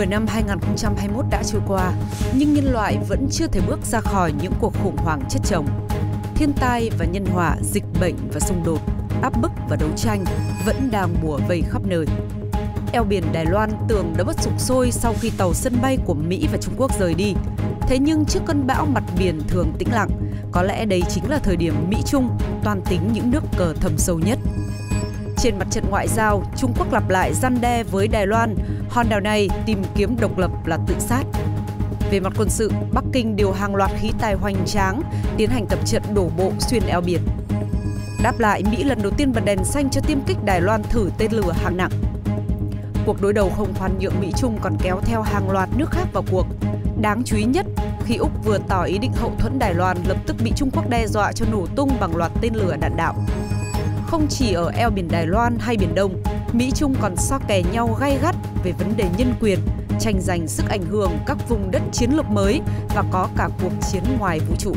Nửa năm 2021 đã trôi qua, nhưng nhân loại vẫn chưa thể bước ra khỏi những cuộc khủng hoảng chất chồng. Thiên tai và nhân họa, dịch bệnh và xung đột, áp bức và đấu tranh vẫn đang mùa vây khắp nơi. Eo biển Đài Loan tưởng đã bất sụp sôi sau khi tàu sân bay của Mỹ và Trung Quốc rời đi. Thế nhưng trước cơn bão mặt biển thường tĩnh lặng, có lẽ đây chính là thời điểm Mỹ-Trung toàn tính những nước cờ thầm sâu nhất. Trên mặt trận ngoại giao, Trung Quốc lặp lại gian đe với Đài Loan Hòn đảo này tìm kiếm độc lập là tự sát. Về mặt quân sự, Bắc Kinh điều hàng loạt khí tài hoành tráng, tiến hành tập trận đổ bộ xuyên eo biển. Đáp lại, Mỹ lần đầu tiên bật đèn xanh cho tiêm kích Đài Loan thử tên lửa hạng nặng. Cuộc đối đầu không khoan nhượng Mỹ-Trung còn kéo theo hàng loạt nước khác vào cuộc. Đáng chú ý nhất, khi Úc vừa tỏ ý định hậu thuẫn Đài Loan lập tức bị Trung Quốc đe dọa cho nổ tung bằng loạt tên lửa đạn đạo. Không chỉ ở eo biển Đài Loan hay Biển Đông, Mỹ-Trung còn so kè nhau gay gắt về vấn đề nhân quyền, tranh giành sức ảnh hưởng các vùng đất chiến lược mới và có cả cuộc chiến ngoài vũ trụ.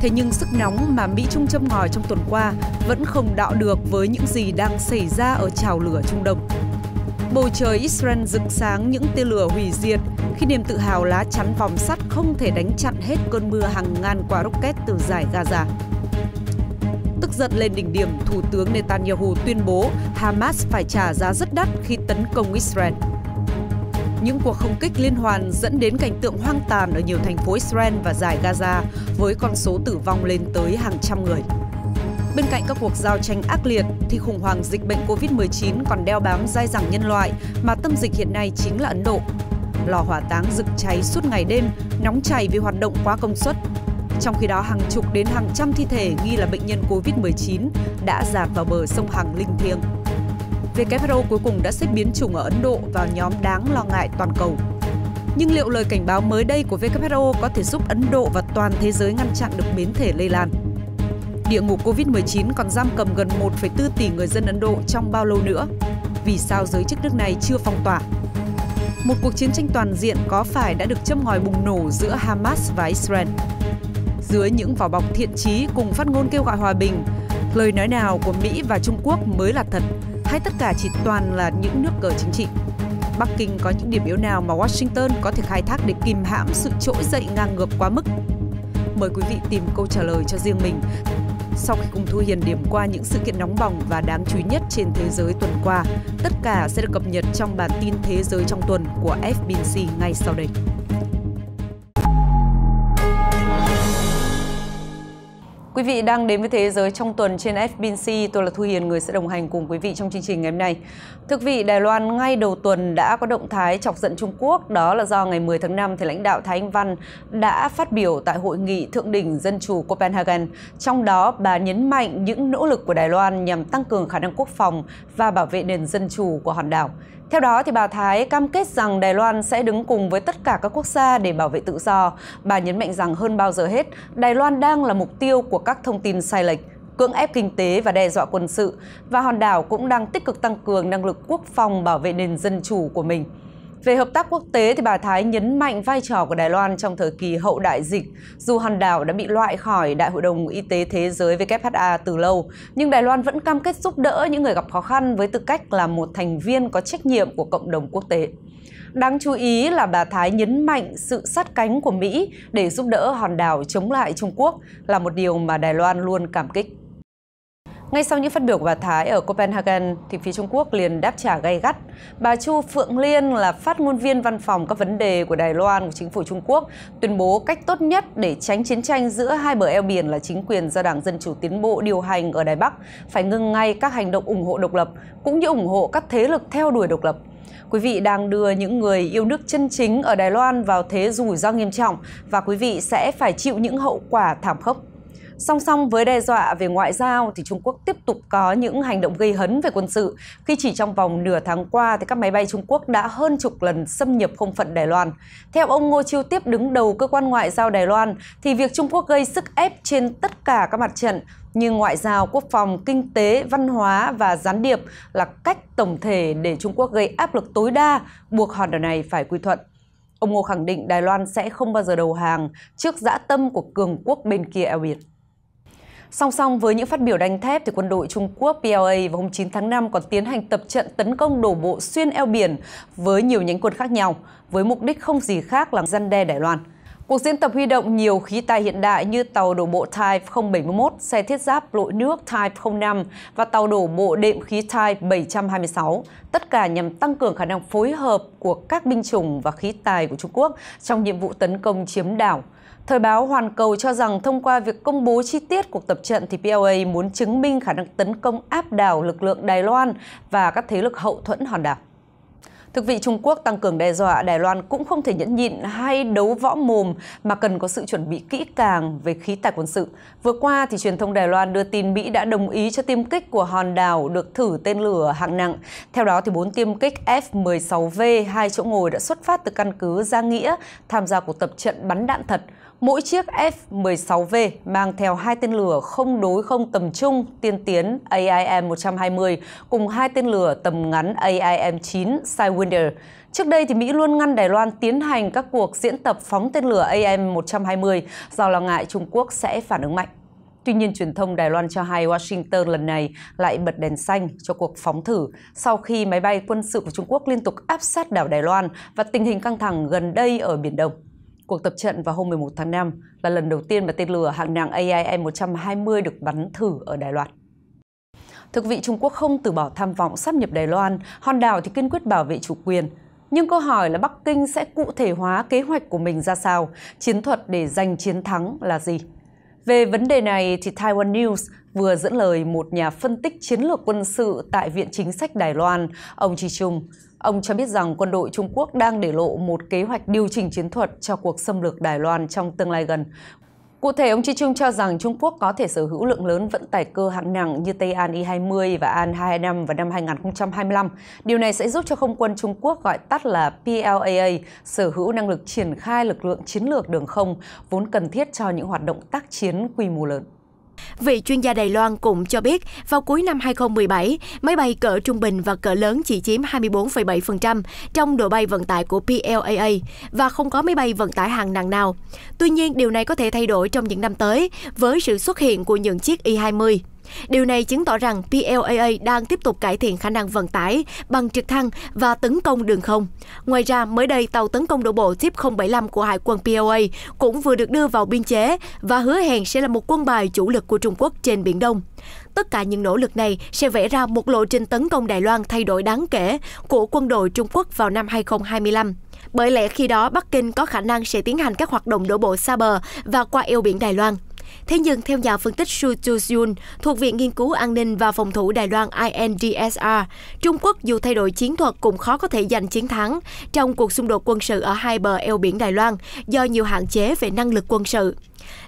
Thế nhưng sức nóng mà Mỹ Trung châm ngòi trong tuần qua vẫn không đạo được với những gì đang xảy ra ở trào lửa Trung Đông. Bầu trời Israel rực sáng những tia lửa hủy diệt khi niềm tự hào lá chắn vòng sắt không thể đánh chặn hết cơn mưa hàng ngàn quả rocket từ giải Gaza. Tức giận lên đỉnh điểm, Thủ tướng Netanyahu tuyên bố Hamas phải trả giá rất đắt khi tấn công Israel. Những cuộc không kích liên hoàn dẫn đến cảnh tượng hoang tàn ở nhiều thành phố Israel và giải Gaza với con số tử vong lên tới hàng trăm người. Bên cạnh các cuộc giao tranh ác liệt thì khủng hoảng dịch bệnh COVID-19 còn đeo bám dai dẳng nhân loại mà tâm dịch hiện nay chính là Ấn Độ. Lò hỏa táng rực cháy suốt ngày đêm, nóng chảy vì hoạt động quá công suất, trong khi đó, hàng chục đến hàng trăm thi thể nghi là bệnh nhân COVID-19 đã dạt vào bờ sông Hằng linh thiêng. WHO cuối cùng đã xếp biến chủng ở Ấn Độ vào nhóm đáng lo ngại toàn cầu. Nhưng liệu lời cảnh báo mới đây của WHO có thể giúp Ấn Độ và toàn thế giới ngăn chặn được biến thể lây lan? Địa ngục COVID-19 còn giam cầm gần 1,4 tỷ người dân Ấn Độ trong bao lâu nữa? Vì sao giới chức nước này chưa phong tỏa? Một cuộc chiến tranh toàn diện có phải đã được châm ngòi bùng nổ giữa Hamas và Israel? Dưới những vỏ bọc thiện trí cùng phát ngôn kêu gọi hòa bình, lời nói nào của Mỹ và Trung Quốc mới là thật hay tất cả chỉ toàn là những nước cờ chính trị? Bắc Kinh có những điểm yếu nào mà Washington có thể khai thác để kìm hãm sự trỗi dậy ngang ngược quá mức? Mời quý vị tìm câu trả lời cho riêng mình sau khi cùng Thu Hiền điểm qua những sự kiện nóng bỏng và đáng chú ý nhất trên thế giới tuần qua. Tất cả sẽ được cập nhật trong bản tin Thế giới trong tuần của FBC ngay sau đây. Quý vị đang đến với Thế giới trong tuần trên FBC, tôi là Thu Hiền, người sẽ đồng hành cùng quý vị trong chương trình ngày hôm nay. Thưa quý vị, Đài Loan ngay đầu tuần đã có động thái chọc giận Trung Quốc, đó là do ngày 10 tháng 5 thì lãnh đạo Thái Anh Văn đã phát biểu tại hội nghị thượng đỉnh dân chủ Copenhagen. Trong đó, bà nhấn mạnh những nỗ lực của Đài Loan nhằm tăng cường khả năng quốc phòng và bảo vệ nền dân chủ của hòn đảo. Theo đó, thì bà Thái cam kết rằng Đài Loan sẽ đứng cùng với tất cả các quốc gia để bảo vệ tự do. Bà nhấn mạnh rằng hơn bao giờ hết, Đài Loan đang là mục tiêu của các thông tin sai lệch cưỡng ép kinh tế và đe dọa quân sự, và hòn đảo cũng đang tích cực tăng cường năng lực quốc phòng bảo vệ nền dân chủ của mình. Về hợp tác quốc tế thì bà Thái nhấn mạnh vai trò của Đài Loan trong thời kỳ hậu đại dịch. Dù hòn đảo đã bị loại khỏi Đại hội đồng Y tế Thế giới WHA từ lâu, nhưng Đài Loan vẫn cam kết giúp đỡ những người gặp khó khăn với tư cách là một thành viên có trách nhiệm của cộng đồng quốc tế. Đáng chú ý là bà Thái nhấn mạnh sự sát cánh của Mỹ để giúp đỡ hòn đảo chống lại Trung Quốc là một điều mà Đài Loan luôn cảm kích. Ngay sau những phát biểu của bà Thái ở Copenhagen, thì phía Trung Quốc liền đáp trả gay gắt. Bà Chu Phượng Liên là phát ngôn viên văn phòng các vấn đề của Đài Loan của chính phủ Trung Quốc tuyên bố cách tốt nhất để tránh chiến tranh giữa hai bờ eo biển là chính quyền do Đảng Dân Chủ Tiến bộ điều hành ở Đài Bắc phải ngưng ngay các hành động ủng hộ độc lập cũng như ủng hộ các thế lực theo đuổi độc lập. Quý vị đang đưa những người yêu nước chân chính ở Đài Loan vào thế rủi ro nghiêm trọng và quý vị sẽ phải chịu những hậu quả thảm khốc. Song song với đe dọa về ngoại giao thì Trung Quốc tiếp tục có những hành động gây hấn về quân sự khi chỉ trong vòng nửa tháng qua thì các máy bay Trung Quốc đã hơn chục lần xâm nhập không phận Đài Loan. Theo ông Ngô Chiêu Tiếp đứng đầu cơ quan ngoại giao Đài Loan thì việc Trung Quốc gây sức ép trên tất cả các mặt trận như ngoại giao, quốc phòng, kinh tế, văn hóa và gián điệp là cách tổng thể để Trung Quốc gây áp lực tối đa buộc hòn đảo này phải quy thuận. Ông Ngô khẳng định Đài Loan sẽ không bao giờ đầu hàng trước dã tâm của cường quốc bên kia eo biển. Song song với những phát biểu đánh thép thì quân đội Trung Quốc PLA vào hôm 9 tháng 5 còn tiến hành tập trận tấn công đổ bộ xuyên eo biển với nhiều nhánh quân khác nhau với mục đích không gì khác là răn đe Đài Loan. Cuộc diễn tập huy động nhiều khí tài hiện đại như tàu đổ bộ Type 071, xe thiết giáp lội nước Type 05 và tàu đổ bộ đệm khí Type 726, tất cả nhằm tăng cường khả năng phối hợp của các binh chủng và khí tài của Trung Quốc trong nhiệm vụ tấn công chiếm đảo – Thời báo Hoàn Cầu cho rằng thông qua việc công bố chi tiết cuộc tập trận thì PLA muốn chứng minh khả năng tấn công áp đảo lực lượng Đài Loan và các thế lực hậu thuẫn hòn đảo. Thực vị Trung Quốc tăng cường đe dọa Đài Loan cũng không thể nhẫn nhịn hay đấu võ mồm mà cần có sự chuẩn bị kỹ càng về khí tài quân sự. Vừa qua thì truyền thông Đài Loan đưa tin Mỹ đã đồng ý cho tiêm kích của hòn đảo được thử tên lửa hạng nặng. Theo đó thì bốn tiêm kích F-16V hai chỗ ngồi đã xuất phát từ căn cứ Gia Nghĩa tham gia cuộc tập trận bắn đạn thật. Mỗi chiếc F-16V mang theo hai tên lửa không đối không tầm trung tiên tiến AIM-120 cùng hai tên lửa tầm ngắn AIM-9 Sidewinder. Trước đây, thì Mỹ luôn ngăn Đài Loan tiến hành các cuộc diễn tập phóng tên lửa AIM-120 do lo ngại Trung Quốc sẽ phản ứng mạnh. Tuy nhiên, truyền thông Đài Loan cho hay Washington lần này lại bật đèn xanh cho cuộc phóng thử sau khi máy bay quân sự của Trung Quốc liên tục áp sát đảo Đài Loan và tình hình căng thẳng gần đây ở Biển Đông. Cuộc tập trận vào hôm 11 tháng 5 là lần đầu tiên mà tên lửa hạng nặng AIM-120 được bắn thử ở Đài Loan. Thực vị Trung Quốc không từ bỏ tham vọng sắp nhập Đài Loan, hòn đảo thì kiên quyết bảo vệ chủ quyền. Nhưng câu hỏi là Bắc Kinh sẽ cụ thể hóa kế hoạch của mình ra sao, chiến thuật để giành chiến thắng là gì? Về vấn đề này thì Taiwan News vừa dẫn lời một nhà phân tích chiến lược quân sự tại Viện Chính sách Đài Loan, ông Chi Trung. Ông cho biết rằng quân đội Trung Quốc đang để lộ một kế hoạch điều chỉnh chiến thuật cho cuộc xâm lược Đài Loan trong tương lai gần. Cụ thể, ông Chi Trung cho rằng Trung Quốc có thể sở hữu lượng lớn vận tải cơ hạng nặng như Tây An Y-20 e và An 225 vào năm 2025. Điều này sẽ giúp cho không quân Trung Quốc gọi tắt là PLAA sở hữu năng lực triển khai lực lượng chiến lược đường không vốn cần thiết cho những hoạt động tác chiến quy mô lớn. Vị chuyên gia Đài Loan cũng cho biết, vào cuối năm 2017, máy bay cỡ trung bình và cỡ lớn chỉ chiếm 24,7% trong độ bay vận tải của PLAA và không có máy bay vận tải hàng nặng nào. Tuy nhiên, điều này có thể thay đổi trong những năm tới với sự xuất hiện của những chiếc Y-20. Điều này chứng tỏ rằng PLAA đang tiếp tục cải thiện khả năng vận tải bằng trực thăng và tấn công đường không. Ngoài ra, mới đây tàu tấn công đổ bộ TIP 075 của Hải quân PLA cũng vừa được đưa vào biên chế và hứa hẹn sẽ là một quân bài chủ lực của Trung Quốc trên Biển Đông. Tất cả những nỗ lực này sẽ vẽ ra một lộ trình tấn công Đài Loan thay đổi đáng kể của quân đội Trung Quốc vào năm 2025. Bởi lẽ khi đó Bắc Kinh có khả năng sẽ tiến hành các hoạt động đổ bộ xa bờ và qua eo biển Đài Loan. Thế nhưng theo nhà phân tích Su Chu-jun thuộc Viện Nghiên cứu An ninh và Phòng thủ Đài Loan INDSR, Trung Quốc dù thay đổi chiến thuật cũng khó có thể giành chiến thắng trong cuộc xung đột quân sự ở hai bờ eo biển Đài Loan do nhiều hạn chế về năng lực quân sự.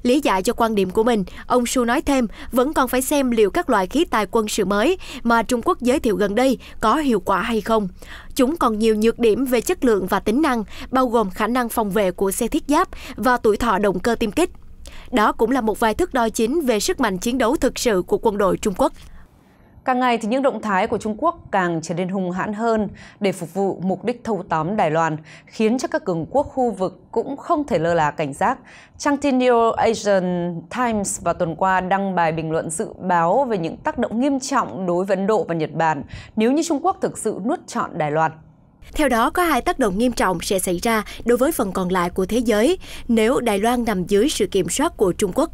Lý giải cho quan điểm của mình, ông Su nói thêm vẫn còn phải xem liệu các loại khí tài quân sự mới mà Trung Quốc giới thiệu gần đây có hiệu quả hay không. Chúng còn nhiều nhược điểm về chất lượng và tính năng, bao gồm khả năng phòng vệ của xe thiết giáp và tuổi thọ động cơ tiêm kích. Đó cũng là một vài thước đo chính về sức mạnh chiến đấu thực sự của quân đội Trung Quốc. Càng ngày thì những động thái của Trung Quốc càng trở nên hung hãn hơn để phục vụ mục đích thâu tóm Đài Loan, khiến cho các cường quốc khu vực cũng không thể lơ là cảnh giác. Trang tin New Asian Times vào tuần qua đăng bài bình luận dự báo về những tác động nghiêm trọng đối với Ấn Độ và Nhật Bản nếu như Trung Quốc thực sự nuốt trọn Đài Loan. Theo đó, có hai tác động nghiêm trọng sẽ xảy ra đối với phần còn lại của thế giới nếu Đài Loan nằm dưới sự kiểm soát của Trung Quốc.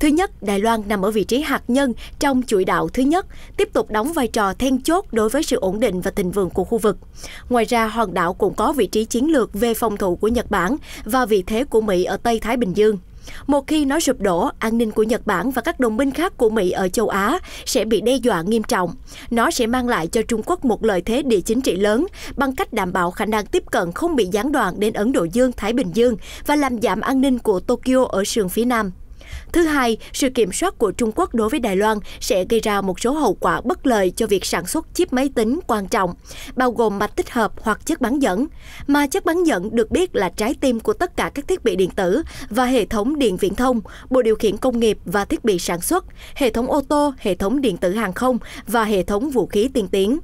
Thứ nhất, Đài Loan nằm ở vị trí hạt nhân trong chuỗi đạo thứ nhất, tiếp tục đóng vai trò then chốt đối với sự ổn định và thịnh vượng của khu vực. Ngoài ra, hòn đảo cũng có vị trí chiến lược về phòng thủ của Nhật Bản và vị thế của Mỹ ở Tây Thái Bình Dương. Một khi nó sụp đổ, an ninh của Nhật Bản và các đồng minh khác của Mỹ ở châu Á sẽ bị đe dọa nghiêm trọng. Nó sẽ mang lại cho Trung Quốc một lợi thế địa chính trị lớn bằng cách đảm bảo khả năng tiếp cận không bị gián đoạn đến Ấn Độ Dương, Thái Bình Dương và làm giảm an ninh của Tokyo ở sườn phía nam. Thứ hai, sự kiểm soát của Trung Quốc đối với Đài Loan sẽ gây ra một số hậu quả bất lợi cho việc sản xuất chip máy tính quan trọng, bao gồm mạch tích hợp hoặc chất bán dẫn. Mà chất bán dẫn được biết là trái tim của tất cả các thiết bị điện tử và hệ thống điện viễn thông, bộ điều khiển công nghiệp và thiết bị sản xuất, hệ thống ô tô, hệ thống điện tử hàng không và hệ thống vũ khí tiên tiến.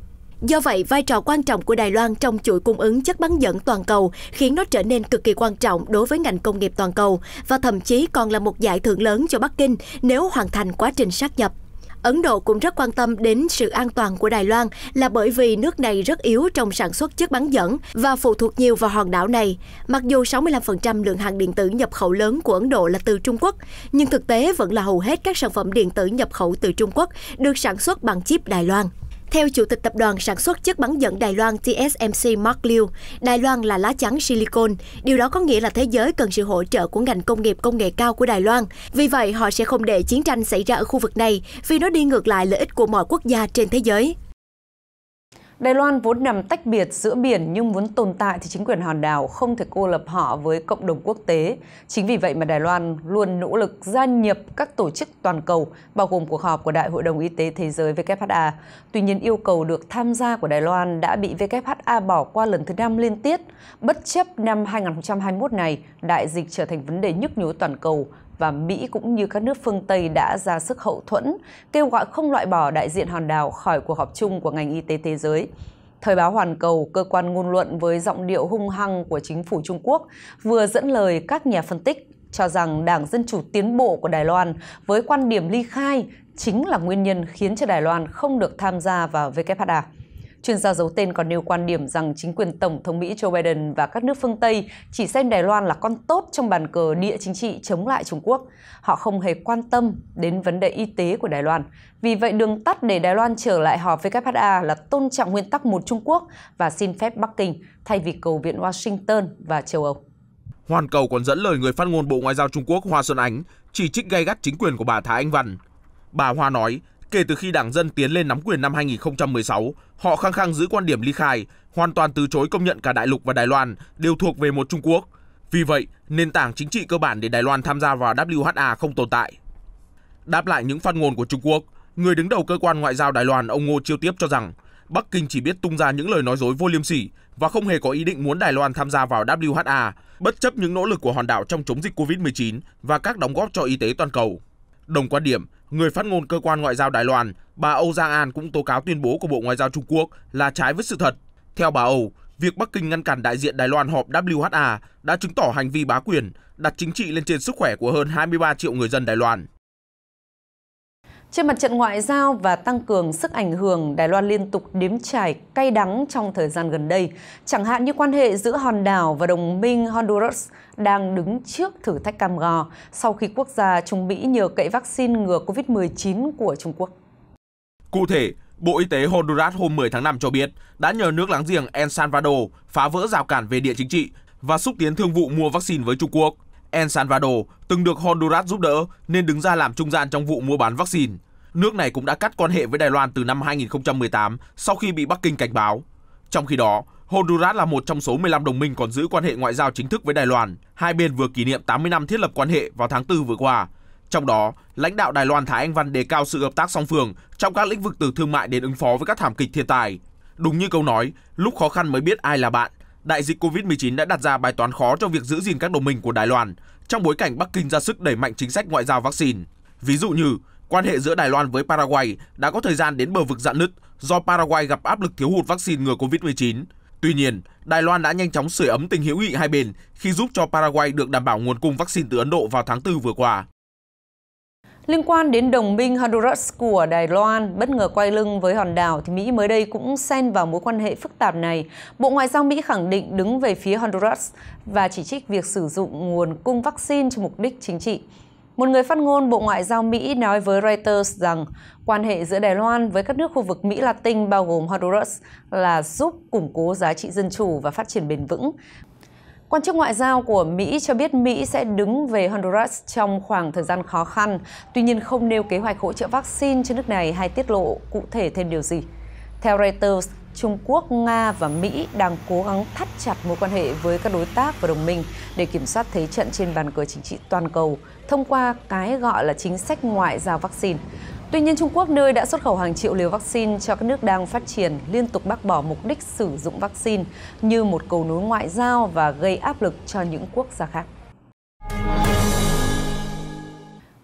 Do vậy, vai trò quan trọng của Đài Loan trong chuỗi cung ứng chất bán dẫn toàn cầu khiến nó trở nên cực kỳ quan trọng đối với ngành công nghiệp toàn cầu và thậm chí còn là một giải thưởng lớn cho Bắc Kinh nếu hoàn thành quá trình sát nhập. Ấn Độ cũng rất quan tâm đến sự an toàn của Đài Loan là bởi vì nước này rất yếu trong sản xuất chất bán dẫn và phụ thuộc nhiều vào hòn đảo này. Mặc dù 65% lượng hàng điện tử nhập khẩu lớn của Ấn Độ là từ Trung Quốc, nhưng thực tế vẫn là hầu hết các sản phẩm điện tử nhập khẩu từ Trung Quốc được sản xuất bằng chip Đài Loan. Theo Chủ tịch Tập đoàn Sản xuất Chất bắn dẫn Đài Loan TSMC Mark Liu, Đài Loan là lá chắn silicon. Điều đó có nghĩa là thế giới cần sự hỗ trợ của ngành công nghiệp công nghệ cao của Đài Loan. Vì vậy, họ sẽ không để chiến tranh xảy ra ở khu vực này vì nó đi ngược lại lợi ích của mọi quốc gia trên thế giới. Đài Loan vốn nằm tách biệt giữa biển nhưng muốn tồn tại thì chính quyền hòn đảo không thể cô lập họ với cộng đồng quốc tế. Chính vì vậy mà Đài Loan luôn nỗ lực gia nhập các tổ chức toàn cầu, bao gồm cuộc họp của Đại hội đồng Y tế Thế giới WHA. Tuy nhiên yêu cầu được tham gia của Đài Loan đã bị WHA bỏ qua lần thứ năm liên tiếp. Bất chấp năm 2021 này, đại dịch trở thành vấn đề nhức nhối toàn cầu và Mỹ cũng như các nước phương Tây đã ra sức hậu thuẫn, kêu gọi không loại bỏ đại diện hòn đảo khỏi cuộc họp chung của ngành y tế thế giới. Thời báo Hoàn Cầu, cơ quan ngôn luận với giọng điệu hung hăng của chính phủ Trung Quốc, vừa dẫn lời các nhà phân tích cho rằng Đảng Dân Chủ Tiến Bộ của Đài Loan với quan điểm ly khai chính là nguyên nhân khiến cho Đài Loan không được tham gia vào WHA. Chuyên gia giấu tên còn nêu quan điểm rằng chính quyền Tổng thống Mỹ Joe Biden và các nước phương Tây chỉ xem Đài Loan là con tốt trong bàn cờ địa chính trị chống lại Trung Quốc. Họ không hề quan tâm đến vấn đề y tế của Đài Loan. Vì vậy, đường tắt để Đài Loan trở lại họp với WHA là tôn trọng nguyên tắc một Trung Quốc và xin phép Bắc Kinh thay vì cầu viện Washington và châu Âu. Hoàn Cầu còn dẫn lời người phát ngôn Bộ Ngoại giao Trung Quốc Hoa Xuân Ánh chỉ trích gay gắt chính quyền của bà Thái Anh Văn. Bà Hoa nói Kể từ khi Đảng Dân tiến lên nắm quyền năm 2016, họ khăng khăng giữ quan điểm ly khai, hoàn toàn từ chối công nhận cả đại lục và Đài Loan đều thuộc về một Trung Quốc. Vì vậy, nền tảng chính trị cơ bản để Đài Loan tham gia vào WHA không tồn tại. Đáp lại những phát ngôn của Trung Quốc, người đứng đầu cơ quan ngoại giao Đài Loan ông Ngô Chiêu Tiếp cho rằng Bắc Kinh chỉ biết tung ra những lời nói dối vô liêm sỉ và không hề có ý định muốn Đài Loan tham gia vào WHA, bất chấp những nỗ lực của hòn đảo trong chống dịch COVID-19 và các đóng góp cho y tế toàn cầu. Đồng quan điểm, Người phát ngôn cơ quan ngoại giao Đài Loan, bà Âu Giang An cũng tố cáo tuyên bố của Bộ Ngoại giao Trung Quốc là trái với sự thật. Theo bà Âu, việc Bắc Kinh ngăn cản đại diện Đài Loan họp WHA đã chứng tỏ hành vi bá quyền, đặt chính trị lên trên sức khỏe của hơn 23 triệu người dân Đài Loan. Trên mặt trận ngoại giao và tăng cường sức ảnh hưởng, Đài Loan liên tục đếm trải cay đắng trong thời gian gần đây. Chẳng hạn như quan hệ giữa hòn đảo và đồng minh Honduras đang đứng trước thử thách cam go sau khi quốc gia Trung Mỹ nhờ cậy vaccine ngừa COVID-19 của Trung Quốc. Cụ thể, Bộ Y tế Honduras hôm 10 tháng 5 cho biết đã nhờ nước láng giềng El Salvador phá vỡ rào cản về địa chính trị và xúc tiến thương vụ mua vaccine với Trung Quốc. El Salvador từng được Honduras giúp đỡ nên đứng ra làm trung gian trong vụ mua bán vaccine. Nước này cũng đã cắt quan hệ với Đài Loan từ năm 2018 sau khi bị Bắc Kinh cảnh báo. Trong khi đó, Honduras là một trong số 15 đồng minh còn giữ quan hệ ngoại giao chính thức với Đài Loan. Hai bên vừa kỷ niệm 80 năm thiết lập quan hệ vào tháng 4 vừa qua. Trong đó, lãnh đạo Đài Loan Thái Anh Văn đề cao sự hợp tác song phương trong các lĩnh vực từ thương mại đến ứng phó với các thảm kịch thiên tai. Đúng như câu nói, lúc khó khăn mới biết ai là bạn đại dịch COVID-19 đã đặt ra bài toán khó cho việc giữ gìn các đồng minh của Đài Loan trong bối cảnh Bắc Kinh ra sức đẩy mạnh chính sách ngoại giao vaccine. Ví dụ như, quan hệ giữa Đài Loan với Paraguay đã có thời gian đến bờ vực dạn nứt do Paraguay gặp áp lực thiếu hụt vaccine ngừa COVID-19. Tuy nhiên, Đài Loan đã nhanh chóng sửa ấm tình hữu nghị hai bên khi giúp cho Paraguay được đảm bảo nguồn cung vaccine từ Ấn Độ vào tháng 4 vừa qua. Liên quan đến đồng minh Honduras của Đài Loan bất ngờ quay lưng với hòn đảo thì Mỹ mới đây cũng xen vào mối quan hệ phức tạp này. Bộ Ngoại giao Mỹ khẳng định đứng về phía Honduras và chỉ trích việc sử dụng nguồn cung vaccine cho mục đích chính trị. Một người phát ngôn Bộ Ngoại giao Mỹ nói với Reuters rằng quan hệ giữa Đài Loan với các nước khu vực Mỹ Latin bao gồm Honduras là giúp củng cố giá trị dân chủ và phát triển bền vững Quan chức ngoại giao của Mỹ cho biết Mỹ sẽ đứng về Honduras trong khoảng thời gian khó khăn, tuy nhiên không nêu kế hoạch hỗ trợ vaccine cho nước này hay tiết lộ cụ thể thêm điều gì. Theo Reuters, Trung Quốc, Nga và Mỹ đang cố gắng thắt chặt mối quan hệ với các đối tác và đồng minh để kiểm soát thế trận trên bàn cờ chính trị toàn cầu thông qua cái gọi là chính sách ngoại giao vaccine. Tuy nhiên, Trung Quốc nơi đã xuất khẩu hàng triệu liều vaccine cho các nước đang phát triển liên tục bác bỏ mục đích sử dụng vaccine như một cầu nối ngoại giao và gây áp lực cho những quốc gia khác.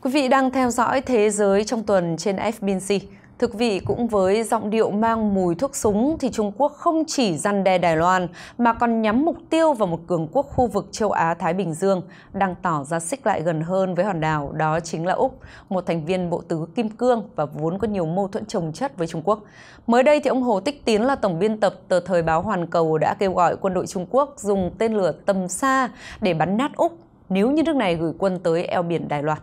Quý vị đang theo dõi Thế giới trong tuần trên fbnc. Thực vị cũng với giọng điệu mang mùi thuốc súng thì Trung Quốc không chỉ răn đe Đài Loan mà còn nhắm mục tiêu vào một cường quốc khu vực châu Á-Thái Bình Dương đang tỏ ra xích lại gần hơn với hòn đảo đó chính là Úc, một thành viên bộ tứ Kim Cương và vốn có nhiều mâu thuẫn chồng chất với Trung Quốc. Mới đây thì ông Hồ Tích Tiến là tổng biên tập tờ Thời báo Hoàn Cầu đã kêu gọi quân đội Trung Quốc dùng tên lửa tầm xa để bắn nát Úc nếu như nước này gửi quân tới eo biển Đài Loan.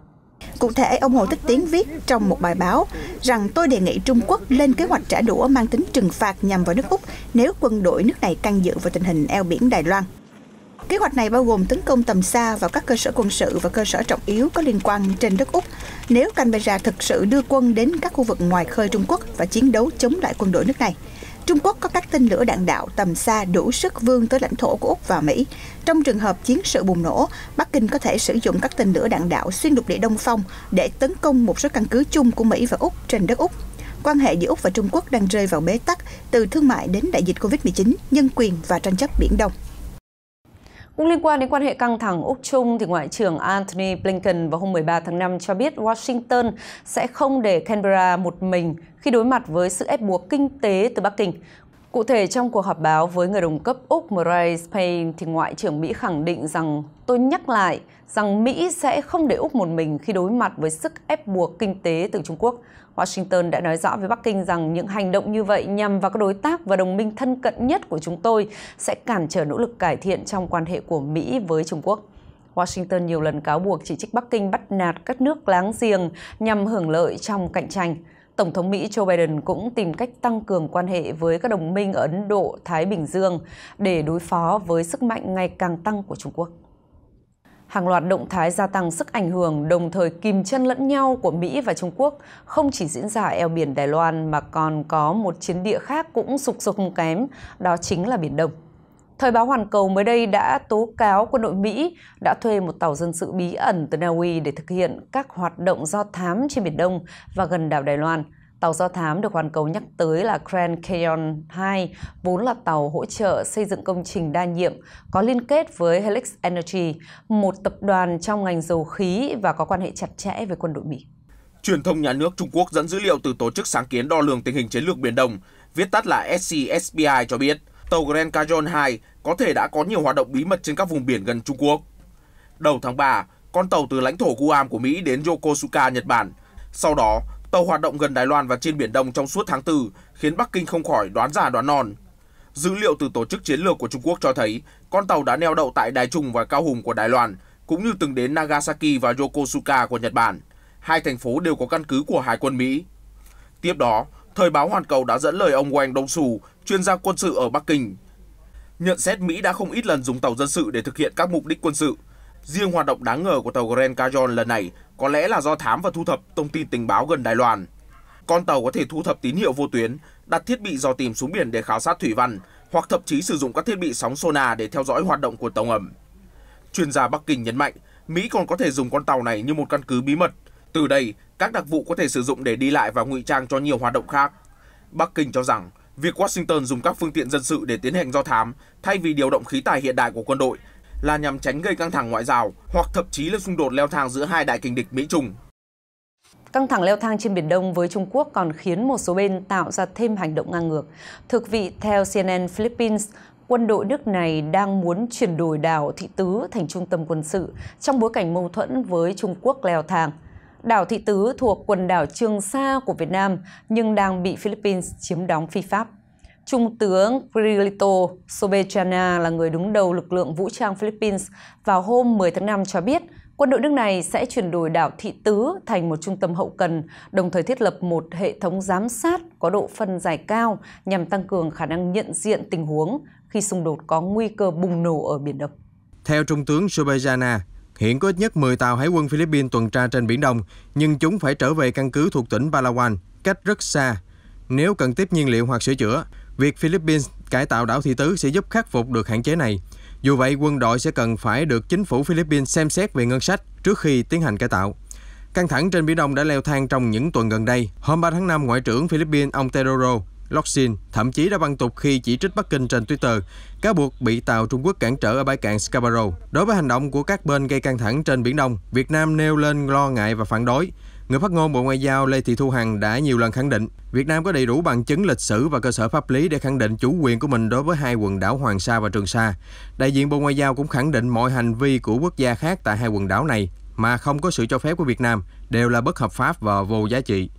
Cụ thể, ông Hồ Thích Tiến viết trong một bài báo rằng tôi đề nghị Trung Quốc lên kế hoạch trả đũa mang tính trừng phạt nhằm vào nước Úc nếu quân đội nước này can dự vào tình hình eo biển Đài Loan. Kế hoạch này bao gồm tấn công tầm xa vào các cơ sở quân sự và cơ sở trọng yếu có liên quan trên đất Úc nếu Canberra thực sự đưa quân đến các khu vực ngoài khơi Trung Quốc và chiến đấu chống lại quân đội nước này. Trung Quốc có các tên lửa đạn đạo tầm xa đủ sức vươn tới lãnh thổ của Úc và Mỹ. Trong trường hợp chiến sự bùng nổ, Bắc Kinh có thể sử dụng các tên lửa đạn đạo xuyên lục địa Đông Phong để tấn công một số căn cứ chung của Mỹ và Úc trên đất Úc. Quan hệ giữa Úc và Trung Quốc đang rơi vào bế tắc từ thương mại đến đại dịch COVID-19, nhân quyền và tranh chấp Biển Đông. Cũng liên quan đến quan hệ căng thẳng Úc-Trung, thì Ngoại trưởng Anthony Blinken vào hôm 13 tháng 5 cho biết Washington sẽ không để Canberra một mình khi đối mặt với sự ép buộc kinh tế từ Bắc Kinh. Cụ thể, trong cuộc họp báo với người đồng cấp Úc Maurice Payne, thì Ngoại trưởng Mỹ khẳng định rằng, tôi nhắc lại, rằng Mỹ sẽ không để Úc một mình khi đối mặt với sức ép buộc kinh tế từ Trung Quốc. Washington đã nói rõ với Bắc Kinh rằng những hành động như vậy nhằm vào các đối tác và đồng minh thân cận nhất của chúng tôi sẽ cản trở nỗ lực cải thiện trong quan hệ của Mỹ với Trung Quốc. Washington nhiều lần cáo buộc chỉ trích Bắc Kinh bắt nạt các nước láng giềng nhằm hưởng lợi trong cạnh tranh. Tổng thống Mỹ Joe Biden cũng tìm cách tăng cường quan hệ với các đồng minh ở Ấn Độ, Thái Bình Dương để đối phó với sức mạnh ngày càng tăng của Trung Quốc hàng loạt động thái gia tăng sức ảnh hưởng đồng thời kìm chân lẫn nhau của Mỹ và Trung Quốc không chỉ diễn ra eo biển Đài Loan mà còn có một chiến địa khác cũng sục sục không kém, đó chính là Biển Đông. Thời báo Hoàn Cầu mới đây đã tố cáo quân đội Mỹ đã thuê một tàu dân sự bí ẩn từ Na Uy để thực hiện các hoạt động do thám trên Biển Đông và gần đảo Đài Loan – Tàu do thám được hoàn cầu nhắc tới là Grand Canyon 2, vốn là tàu hỗ trợ xây dựng công trình đa nhiệm, có liên kết với Helix Energy, một tập đoàn trong ngành dầu khí và có quan hệ chặt chẽ với quân đội Mỹ. Truyền thông nhà nước Trung Quốc dẫn dữ liệu từ Tổ chức Sáng kiến Đo lường Tình hình Chiến lược Biển Đông, viết tắt là SCSPI cho biết, tàu Grand Canyon 2 có thể đã có nhiều hoạt động bí mật trên các vùng biển gần Trung Quốc. Đầu tháng 3, con tàu từ lãnh thổ Guam của Mỹ đến Yokosuka, Nhật Bản. Sau đó, Tàu hoạt động gần Đài Loan và trên Biển Đông trong suốt tháng 4 khiến Bắc Kinh không khỏi đoán già đoán non. Dữ liệu từ Tổ chức Chiến lược của Trung Quốc cho thấy con tàu đã neo đậu tại Đài Trung và Cao Hùng của Đài Loan, cũng như từng đến Nagasaki và Yokosuka của Nhật Bản. Hai thành phố đều có căn cứ của Hải quân Mỹ. Tiếp đó, Thời báo Hoàn Cầu đã dẫn lời ông Wang Đông Sù, chuyên gia quân sự ở Bắc Kinh. Nhận xét Mỹ đã không ít lần dùng tàu dân sự để thực hiện các mục đích quân sự, Riêng hoạt động đáng ngờ của tàu Grand Canyon lần này có lẽ là do thám và thu thập thông tin tình báo gần Đài Loan. Con tàu có thể thu thập tín hiệu vô tuyến, đặt thiết bị dò tìm xuống biển để khảo sát thủy văn, hoặc thậm chí sử dụng các thiết bị sóng sonar để theo dõi hoạt động của tàu ngầm. Chuyên gia Bắc Kinh nhấn mạnh, Mỹ còn có thể dùng con tàu này như một căn cứ bí mật. Từ đây, các đặc vụ có thể sử dụng để đi lại và ngụy trang cho nhiều hoạt động khác. Bắc Kinh cho rằng, việc Washington dùng các phương tiện dân sự để tiến hành do thám, thay vì điều động khí tài hiện đại của quân đội, là nhằm tránh gây căng thẳng ngoại giao hoặc thậm chí là xung đột leo thang giữa hai đại kình địch Mỹ-Trung. Căng thẳng leo thang trên Biển Đông với Trung Quốc còn khiến một số bên tạo ra thêm hành động ngang ngược. Thực vị, theo CNN Philippines, quân đội nước này đang muốn chuyển đổi đảo Thị Tứ thành trung tâm quân sự trong bối cảnh mâu thuẫn với Trung Quốc leo thang. Đảo Thị Tứ thuộc quần đảo Trường Sa của Việt Nam nhưng đang bị Philippines chiếm đóng phi pháp. Trung tướng Grilito Sobechana là người đứng đầu lực lượng vũ trang Philippines vào hôm 10 tháng 5 cho biết quân đội nước này sẽ chuyển đổi đảo Thị Tứ thành một trung tâm hậu cần, đồng thời thiết lập một hệ thống giám sát có độ phân giải cao nhằm tăng cường khả năng nhận diện tình huống khi xung đột có nguy cơ bùng nổ ở Biển Đông. Theo Trung tướng Sobejana, hiện có ít nhất 10 tàu hải quân Philippines tuần tra trên Biển Đông, nhưng chúng phải trở về căn cứ thuộc tỉnh Palawan, cách rất xa. Nếu cần tiếp nhiên liệu hoặc sửa chữa, Việc Philippines cải tạo đảo Thị Tứ sẽ giúp khắc phục được hạn chế này. Dù vậy, quân đội sẽ cần phải được chính phủ Philippines xem xét về ngân sách trước khi tiến hành cải tạo. Căng thẳng trên Biển Đông đã leo thang trong những tuần gần đây. Hôm 3 tháng 5, Ngoại trưởng Philippines ông Tedoro Loxin thậm chí đã băng tục khi chỉ trích Bắc Kinh trên Twitter, cáo buộc bị tàu Trung Quốc cản trở ở bãi cạn Scarborough. Đối với hành động của các bên gây căng thẳng trên Biển Đông, Việt Nam nêu lên lo ngại và phản đối. Người phát ngôn Bộ Ngoại giao Lê Thị Thu Hằng đã nhiều lần khẳng định Việt Nam có đầy đủ bằng chứng lịch sử và cơ sở pháp lý để khẳng định chủ quyền của mình đối với hai quần đảo Hoàng Sa và Trường Sa. Đại diện Bộ Ngoại giao cũng khẳng định mọi hành vi của quốc gia khác tại hai quần đảo này mà không có sự cho phép của Việt Nam đều là bất hợp pháp và vô giá trị.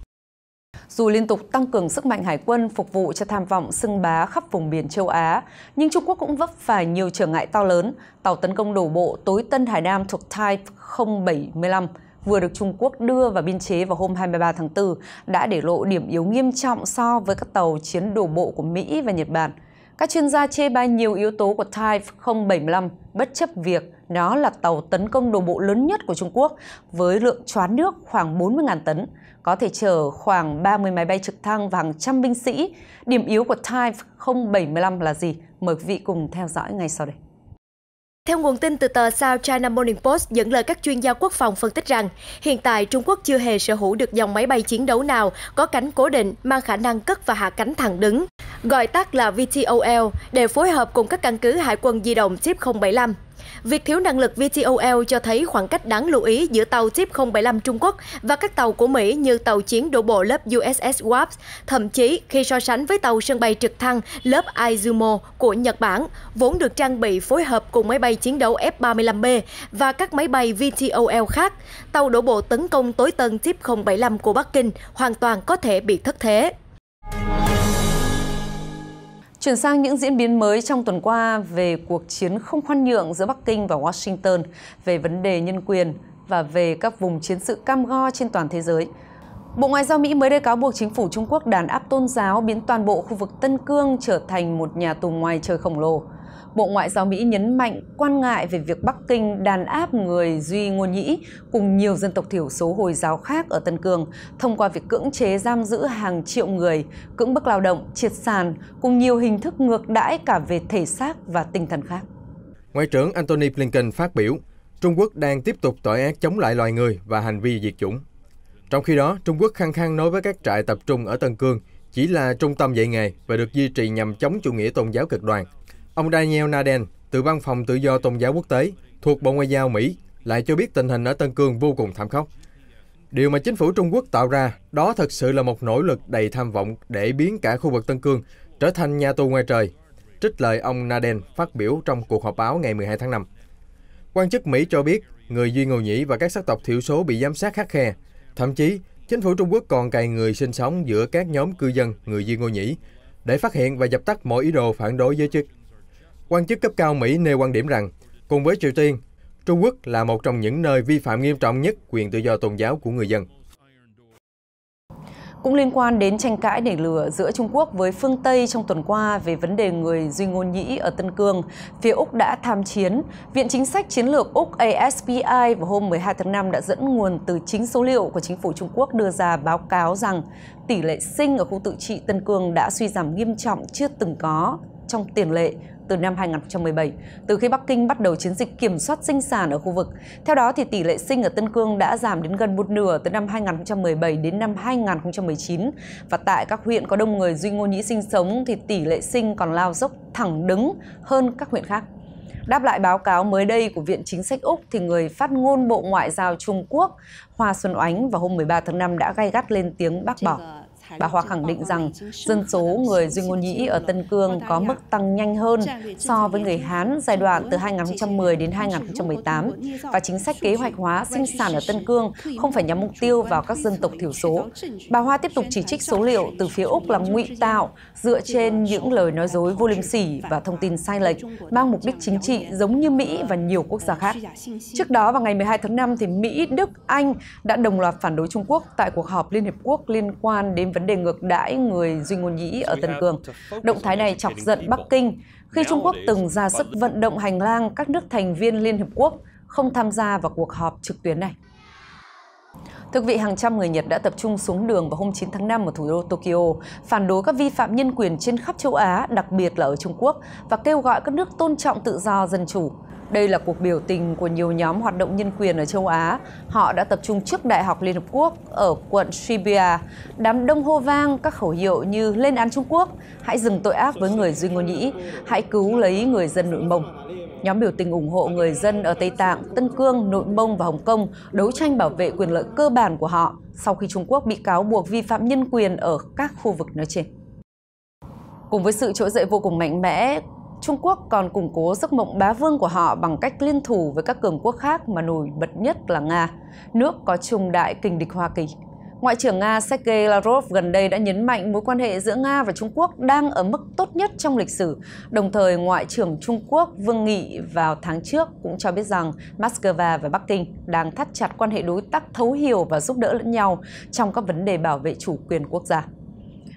Dù liên tục tăng cường sức mạnh hải quân phục vụ cho tham vọng xưng bá khắp vùng biển châu Á, nhưng Trung Quốc cũng vấp phải nhiều trở ngại to lớn. Tàu tấn công đổ bộ tối Tân Hải Nam thuộc Type 075 vừa được Trung Quốc đưa vào biên chế vào hôm 23 tháng 4 đã để lộ điểm yếu nghiêm trọng so với các tàu chiến đổ bộ của Mỹ và Nhật Bản. Các chuyên gia chê bai nhiều yếu tố của Type 075 bất chấp việc nó là tàu tấn công đổ bộ lớn nhất của Trung Quốc với lượng choán nước khoảng 40.000 tấn, có thể chở khoảng 30 máy bay trực thăng và hàng trăm binh sĩ. Điểm yếu của Type 075 là gì? Mời quý vị cùng theo dõi ngay sau đây. Theo nguồn tin từ tờ South China Morning Post dẫn lời các chuyên gia quốc phòng phân tích rằng, hiện tại Trung Quốc chưa hề sở hữu được dòng máy bay chiến đấu nào có cánh cố định mang khả năng cất và hạ cánh thẳng đứng, gọi tắt là VTOL, để phối hợp cùng các căn cứ hải quân di động TIP 075. Việc thiếu năng lực VTOL cho thấy khoảng cách đáng lưu ý giữa tàu tiếp 075 Trung Quốc và các tàu của Mỹ như tàu chiến đổ bộ lớp USS Wasp, thậm chí khi so sánh với tàu sân bay trực thăng lớp Izumo của Nhật Bản, vốn được trang bị phối hợp cùng máy bay chiến đấu F-35B và các máy bay VTOL khác. Tàu đổ bộ tấn công tối tân tiếp 075 của Bắc Kinh hoàn toàn có thể bị thất thế. Chuyển sang những diễn biến mới trong tuần qua về cuộc chiến không khoan nhượng giữa Bắc Kinh và Washington về vấn đề nhân quyền và về các vùng chiến sự cam go trên toàn thế giới. Bộ Ngoại giao Mỹ mới đây cáo buộc chính phủ Trung Quốc đàn áp tôn giáo biến toàn bộ khu vực Tân Cương trở thành một nhà tù ngoài trời khổng lồ. Bộ Ngoại giao Mỹ nhấn mạnh quan ngại về việc Bắc Kinh đàn áp người Duy Ngôn Nhĩ cùng nhiều dân tộc thiểu số Hồi giáo khác ở Tân Cương thông qua việc cưỡng chế giam giữ hàng triệu người, cưỡng bức lao động, triệt sàn cùng nhiều hình thức ngược đãi cả về thể xác và tinh thần khác. Ngoại trưởng Antony Blinken phát biểu, Trung Quốc đang tiếp tục tội ác chống lại loài người và hành vi diệt chủng. Trong khi đó, Trung Quốc khăng khăng nói với các trại tập trung ở Tân Cương chỉ là trung tâm dạy nghề và được duy trì nhằm chống chủ nghĩa tôn giáo cực đoan. Ông Daniel Naden từ Văn phòng Tự do Tôn giáo Quốc tế thuộc Bộ Ngoại giao Mỹ lại cho biết tình hình ở Tân Cương vô cùng thảm khốc. Điều mà chính phủ Trung Quốc tạo ra đó thật sự là một nỗ lực đầy tham vọng để biến cả khu vực Tân Cương trở thành nhà tù ngoài trời, trích lời ông Naden phát biểu trong cuộc họp báo ngày 12 tháng 5. Quan chức Mỹ cho biết người Duy Ngô Nhĩ và các sắc tộc thiểu số bị giám sát khắc khe. Thậm chí, chính phủ Trung Quốc còn cài người sinh sống giữa các nhóm cư dân người Duy Ngô Nhĩ để phát hiện và dập tắt mọi ý đồ phản đối giới chức Quan chức cấp cao Mỹ nêu quan điểm rằng, cùng với Triều Tiên, Trung Quốc là một trong những nơi vi phạm nghiêm trọng nhất quyền tự do tôn giáo của người dân. Cũng liên quan đến tranh cãi để lừa giữa Trung Quốc với phương Tây trong tuần qua về vấn đề người Duy Ngôn Nhĩ ở Tân Cương, phía Úc đã tham chiến. Viện Chính sách Chiến lược Úc ASPI vào hôm 12 tháng 5 đã dẫn nguồn từ chính số liệu của chính phủ Trung Quốc đưa ra báo cáo rằng tỷ lệ sinh ở khu tự trị Tân Cương đã suy giảm nghiêm trọng chưa từng có trong tiền lệ từ năm 2017, từ khi Bắc Kinh bắt đầu chiến dịch kiểm soát sinh sản ở khu vực. Theo đó, thì tỷ lệ sinh ở Tân Cương đã giảm đến gần một nửa từ năm 2017 đến năm 2019. Và tại các huyện có đông người Duy Ngô Nhĩ sinh sống thì tỷ lệ sinh còn lao dốc thẳng đứng hơn các huyện khác. Đáp lại báo cáo mới đây của Viện Chính sách Úc thì người phát ngôn Bộ Ngoại giao Trung Quốc Hoa Xuân Oánh vào hôm 13 tháng 5 đã gay gắt lên tiếng bác bỏ. Bà Hoa khẳng định rằng dân số người Duy Ngôn Nhĩ ở Tân Cương có mức tăng nhanh hơn so với người Hán giai đoạn từ 2010 đến 2018 và chính sách kế hoạch hóa sinh sản ở Tân Cương không phải nhắm mục tiêu vào các dân tộc thiểu số. Bà Hoa tiếp tục chỉ trích số liệu từ phía Úc là ngụy tạo dựa trên những lời nói dối vô liêm sỉ và thông tin sai lệch mang mục đích chính trị giống như Mỹ và nhiều quốc gia khác. Trước đó vào ngày 12 tháng 5 thì Mỹ, Đức, Anh đã đồng loạt phản đối Trung Quốc tại cuộc họp Liên Hiệp Quốc liên quan đến vấn đề ngược đãi người Duy Ngôn Nhĩ ở Tân Cương. Động thái này chọc giận Bắc Kinh khi Trung Quốc từng ra sức vận động hành lang các nước thành viên Liên Hiệp Quốc không tham gia vào cuộc họp trực tuyến này. Thưa quý vị, hàng trăm người Nhật đã tập trung xuống đường vào hôm 9 tháng 5 ở thủ đô Tokyo, phản đối các vi phạm nhân quyền trên khắp châu Á, đặc biệt là ở Trung Quốc, và kêu gọi các nước tôn trọng tự do dân chủ. Đây là cuộc biểu tình của nhiều nhóm hoạt động nhân quyền ở châu Á. Họ đã tập trung trước Đại học Liên Hợp Quốc ở quận Shibuya. Đám đông hô vang các khẩu hiệu như lên án Trung Quốc, hãy dừng tội ác với người Duy Ngô Nhĩ, hãy cứu lấy người dân nội Mông. Nhóm biểu tình ủng hộ người dân ở Tây Tạng, Tân Cương, Nội Mông và Hồng Kông đấu tranh bảo vệ quyền lợi cơ bản của họ sau khi Trung Quốc bị cáo buộc vi phạm nhân quyền ở các khu vực nói trên. Cùng với sự trỗi dậy vô cùng mạnh mẽ Trung Quốc còn củng cố giấc mộng bá vương của họ bằng cách liên thủ với các cường quốc khác mà nổi bật nhất là Nga, nước có chung đại kình địch Hoa Kỳ. Ngoại trưởng Nga Sergei Lavrov gần đây đã nhấn mạnh mối quan hệ giữa Nga và Trung Quốc đang ở mức tốt nhất trong lịch sử. Đồng thời, Ngoại trưởng Trung Quốc Vương Nghị vào tháng trước cũng cho biết rằng Moscow và Bắc Kinh đang thắt chặt quan hệ đối tác thấu hiểu và giúp đỡ lẫn nhau trong các vấn đề bảo vệ chủ quyền quốc gia.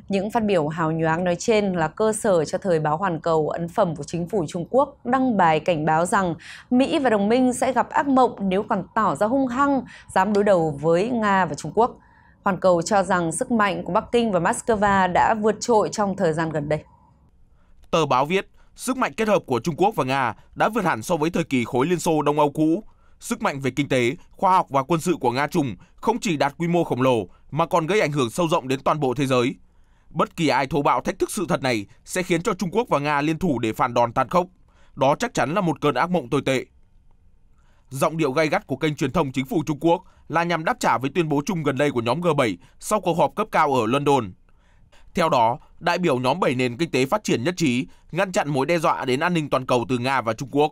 Những phát biểu hào nhoáng nói trên là cơ sở cho thời báo Hoàn Cầu ấn phẩm của chính phủ Trung Quốc đăng bài cảnh báo rằng Mỹ và đồng minh sẽ gặp ác mộng nếu còn tỏ ra hung hăng, dám đối đầu với Nga và Trung Quốc. Hoàn Cầu cho rằng sức mạnh của Bắc Kinh và Moscow đã vượt trội trong thời gian gần đây. Tờ báo viết, sức mạnh kết hợp của Trung Quốc và Nga đã vượt hẳn so với thời kỳ khối Liên Xô Đông Âu cũ. Sức mạnh về kinh tế, khoa học và quân sự của Nga Trung không chỉ đạt quy mô khổng lồ mà còn gây ảnh hưởng sâu rộng đến toàn bộ thế giới. Bất kỳ ai thô bạo thách thức sự thật này sẽ khiến cho Trung Quốc và Nga liên thủ để phản đòn tàn khốc. Đó chắc chắn là một cơn ác mộng tồi tệ. Giọng điệu gay gắt của kênh truyền thông chính phủ Trung Quốc là nhằm đáp trả với tuyên bố chung gần đây của nhóm G7 sau cuộc họp cấp cao ở London. Theo đó, đại biểu nhóm 7 nền kinh tế phát triển nhất trí ngăn chặn mối đe dọa đến an ninh toàn cầu từ Nga và Trung Quốc.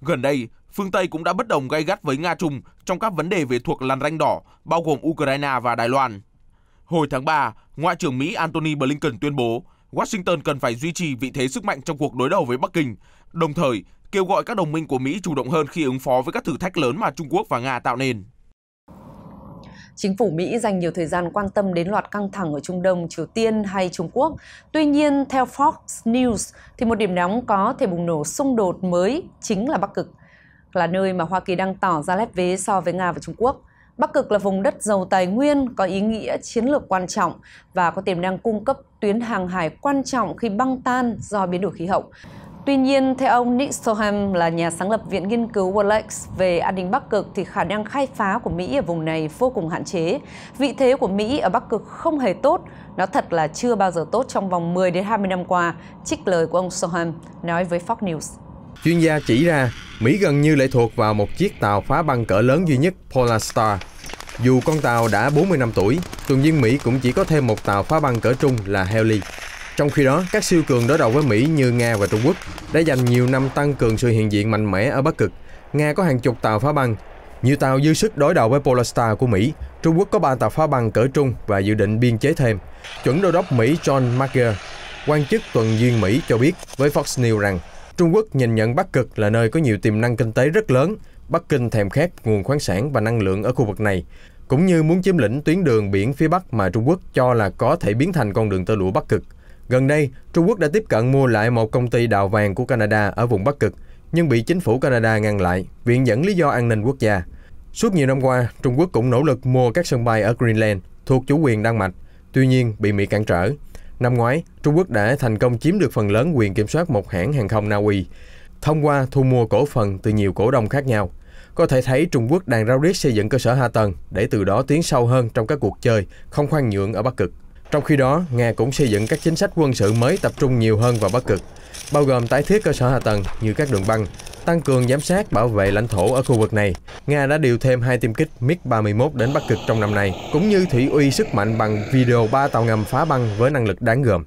Gần đây, phương Tây cũng đã bất đồng gay gắt với Nga-Trung trong các vấn đề về thuộc làn ranh đỏ, bao gồm Ukraine và Đài Loan. Hồi tháng 3, Ngoại trưởng Mỹ Antony Blinken tuyên bố Washington cần phải duy trì vị thế sức mạnh trong cuộc đối đầu với Bắc Kinh, đồng thời kêu gọi các đồng minh của Mỹ chủ động hơn khi ứng phó với các thử thách lớn mà Trung Quốc và Nga tạo nên. Chính phủ Mỹ dành nhiều thời gian quan tâm đến loạt căng thẳng ở Trung Đông, Triều Tiên hay Trung Quốc. Tuy nhiên, theo Fox News, thì một điểm nóng có thể bùng nổ xung đột mới chính là Bắc Cực, là nơi mà Hoa Kỳ đang tỏ ra lép vế so với Nga và Trung Quốc. Bắc Cực là vùng đất giàu tài nguyên, có ý nghĩa chiến lược quan trọng và có tiềm năng cung cấp tuyến hàng hải quan trọng khi băng tan do biến đổi khí hậu. Tuy nhiên, theo ông Nick Soham là nhà sáng lập Viện Nghiên cứu Wallace về an ninh Bắc Cực thì khả năng khai phá của Mỹ ở vùng này vô cùng hạn chế. Vị thế của Mỹ ở Bắc Cực không hề tốt, nó thật là chưa bao giờ tốt trong vòng 10 đến 20 năm qua, trích lời của ông Soham nói với Fox News. Chuyên gia chỉ ra, Mỹ gần như lệ thuộc vào một chiếc tàu phá băng cỡ lớn duy nhất Polar Star. Dù con tàu đã 40 năm tuổi, tuần viên Mỹ cũng chỉ có thêm một tàu phá băng cỡ trung là Helly. Trong khi đó, các siêu cường đối đầu với Mỹ như Nga và Trung Quốc đã dành nhiều năm tăng cường sự hiện diện mạnh mẽ ở Bắc Cực. Nga có hàng chục tàu phá băng, nhiều tàu dư sức đối đầu với Polar Star của Mỹ. Trung Quốc có 3 tàu phá băng cỡ trung và dự định biên chế thêm. Chuẩn đô đốc Mỹ John Mager, quan chức tuần duyên Mỹ cho biết với Fox News rằng Trung Quốc nhìn nhận Bắc Cực là nơi có nhiều tiềm năng kinh tế rất lớn, Bắc Kinh thèm khát nguồn khoáng sản và năng lượng ở khu vực này, cũng như muốn chiếm lĩnh tuyến đường biển phía Bắc mà Trung Quốc cho là có thể biến thành con đường tơ lụa Bắc Cực. Gần đây, Trung Quốc đã tiếp cận mua lại một công ty đào vàng của Canada ở vùng Bắc Cực, nhưng bị chính phủ Canada ngăn lại, viện dẫn lý do an ninh quốc gia. Suốt nhiều năm qua, Trung Quốc cũng nỗ lực mua các sân bay ở Greenland thuộc chủ quyền Đan Mạch, tuy nhiên bị Mỹ cản trở. Năm ngoái, Trung Quốc đã thành công chiếm được phần lớn quyền kiểm soát một hãng hàng không Na Uy thông qua thu mua cổ phần từ nhiều cổ đông khác nhau. Có thể thấy Trung Quốc đang ráo riết xây dựng cơ sở hạ tầng để từ đó tiến sâu hơn trong các cuộc chơi không khoan nhượng ở Bắc Cực. Trong khi đó, Nga cũng xây dựng các chính sách quân sự mới tập trung nhiều hơn vào Bắc Cực, bao gồm tái thiết cơ sở hạ tầng như các đường băng, tăng cường giám sát bảo vệ lãnh thổ ở khu vực này. Nga đã điều thêm hai tiêm kích MiG-31 đến Bắc Cực trong năm nay, cũng như thủy uy sức mạnh bằng video ba tàu ngầm phá băng với năng lực đáng gờm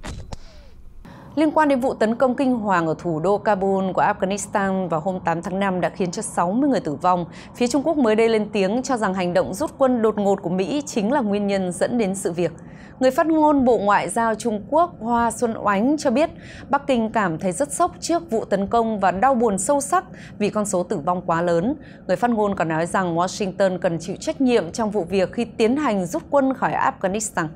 liên quan đến vụ tấn công kinh hoàng ở thủ đô Kabul của Afghanistan vào hôm 8 tháng 5 đã khiến cho 60 người tử vong. Phía Trung Quốc mới đây lên tiếng cho rằng hành động rút quân đột ngột của Mỹ chính là nguyên nhân dẫn đến sự việc. Người phát ngôn Bộ Ngoại giao Trung Quốc Hoa Xuân Oánh cho biết Bắc Kinh cảm thấy rất sốc trước vụ tấn công và đau buồn sâu sắc vì con số tử vong quá lớn. Người phát ngôn còn nói rằng Washington cần chịu trách nhiệm trong vụ việc khi tiến hành rút quân khỏi Afghanistan.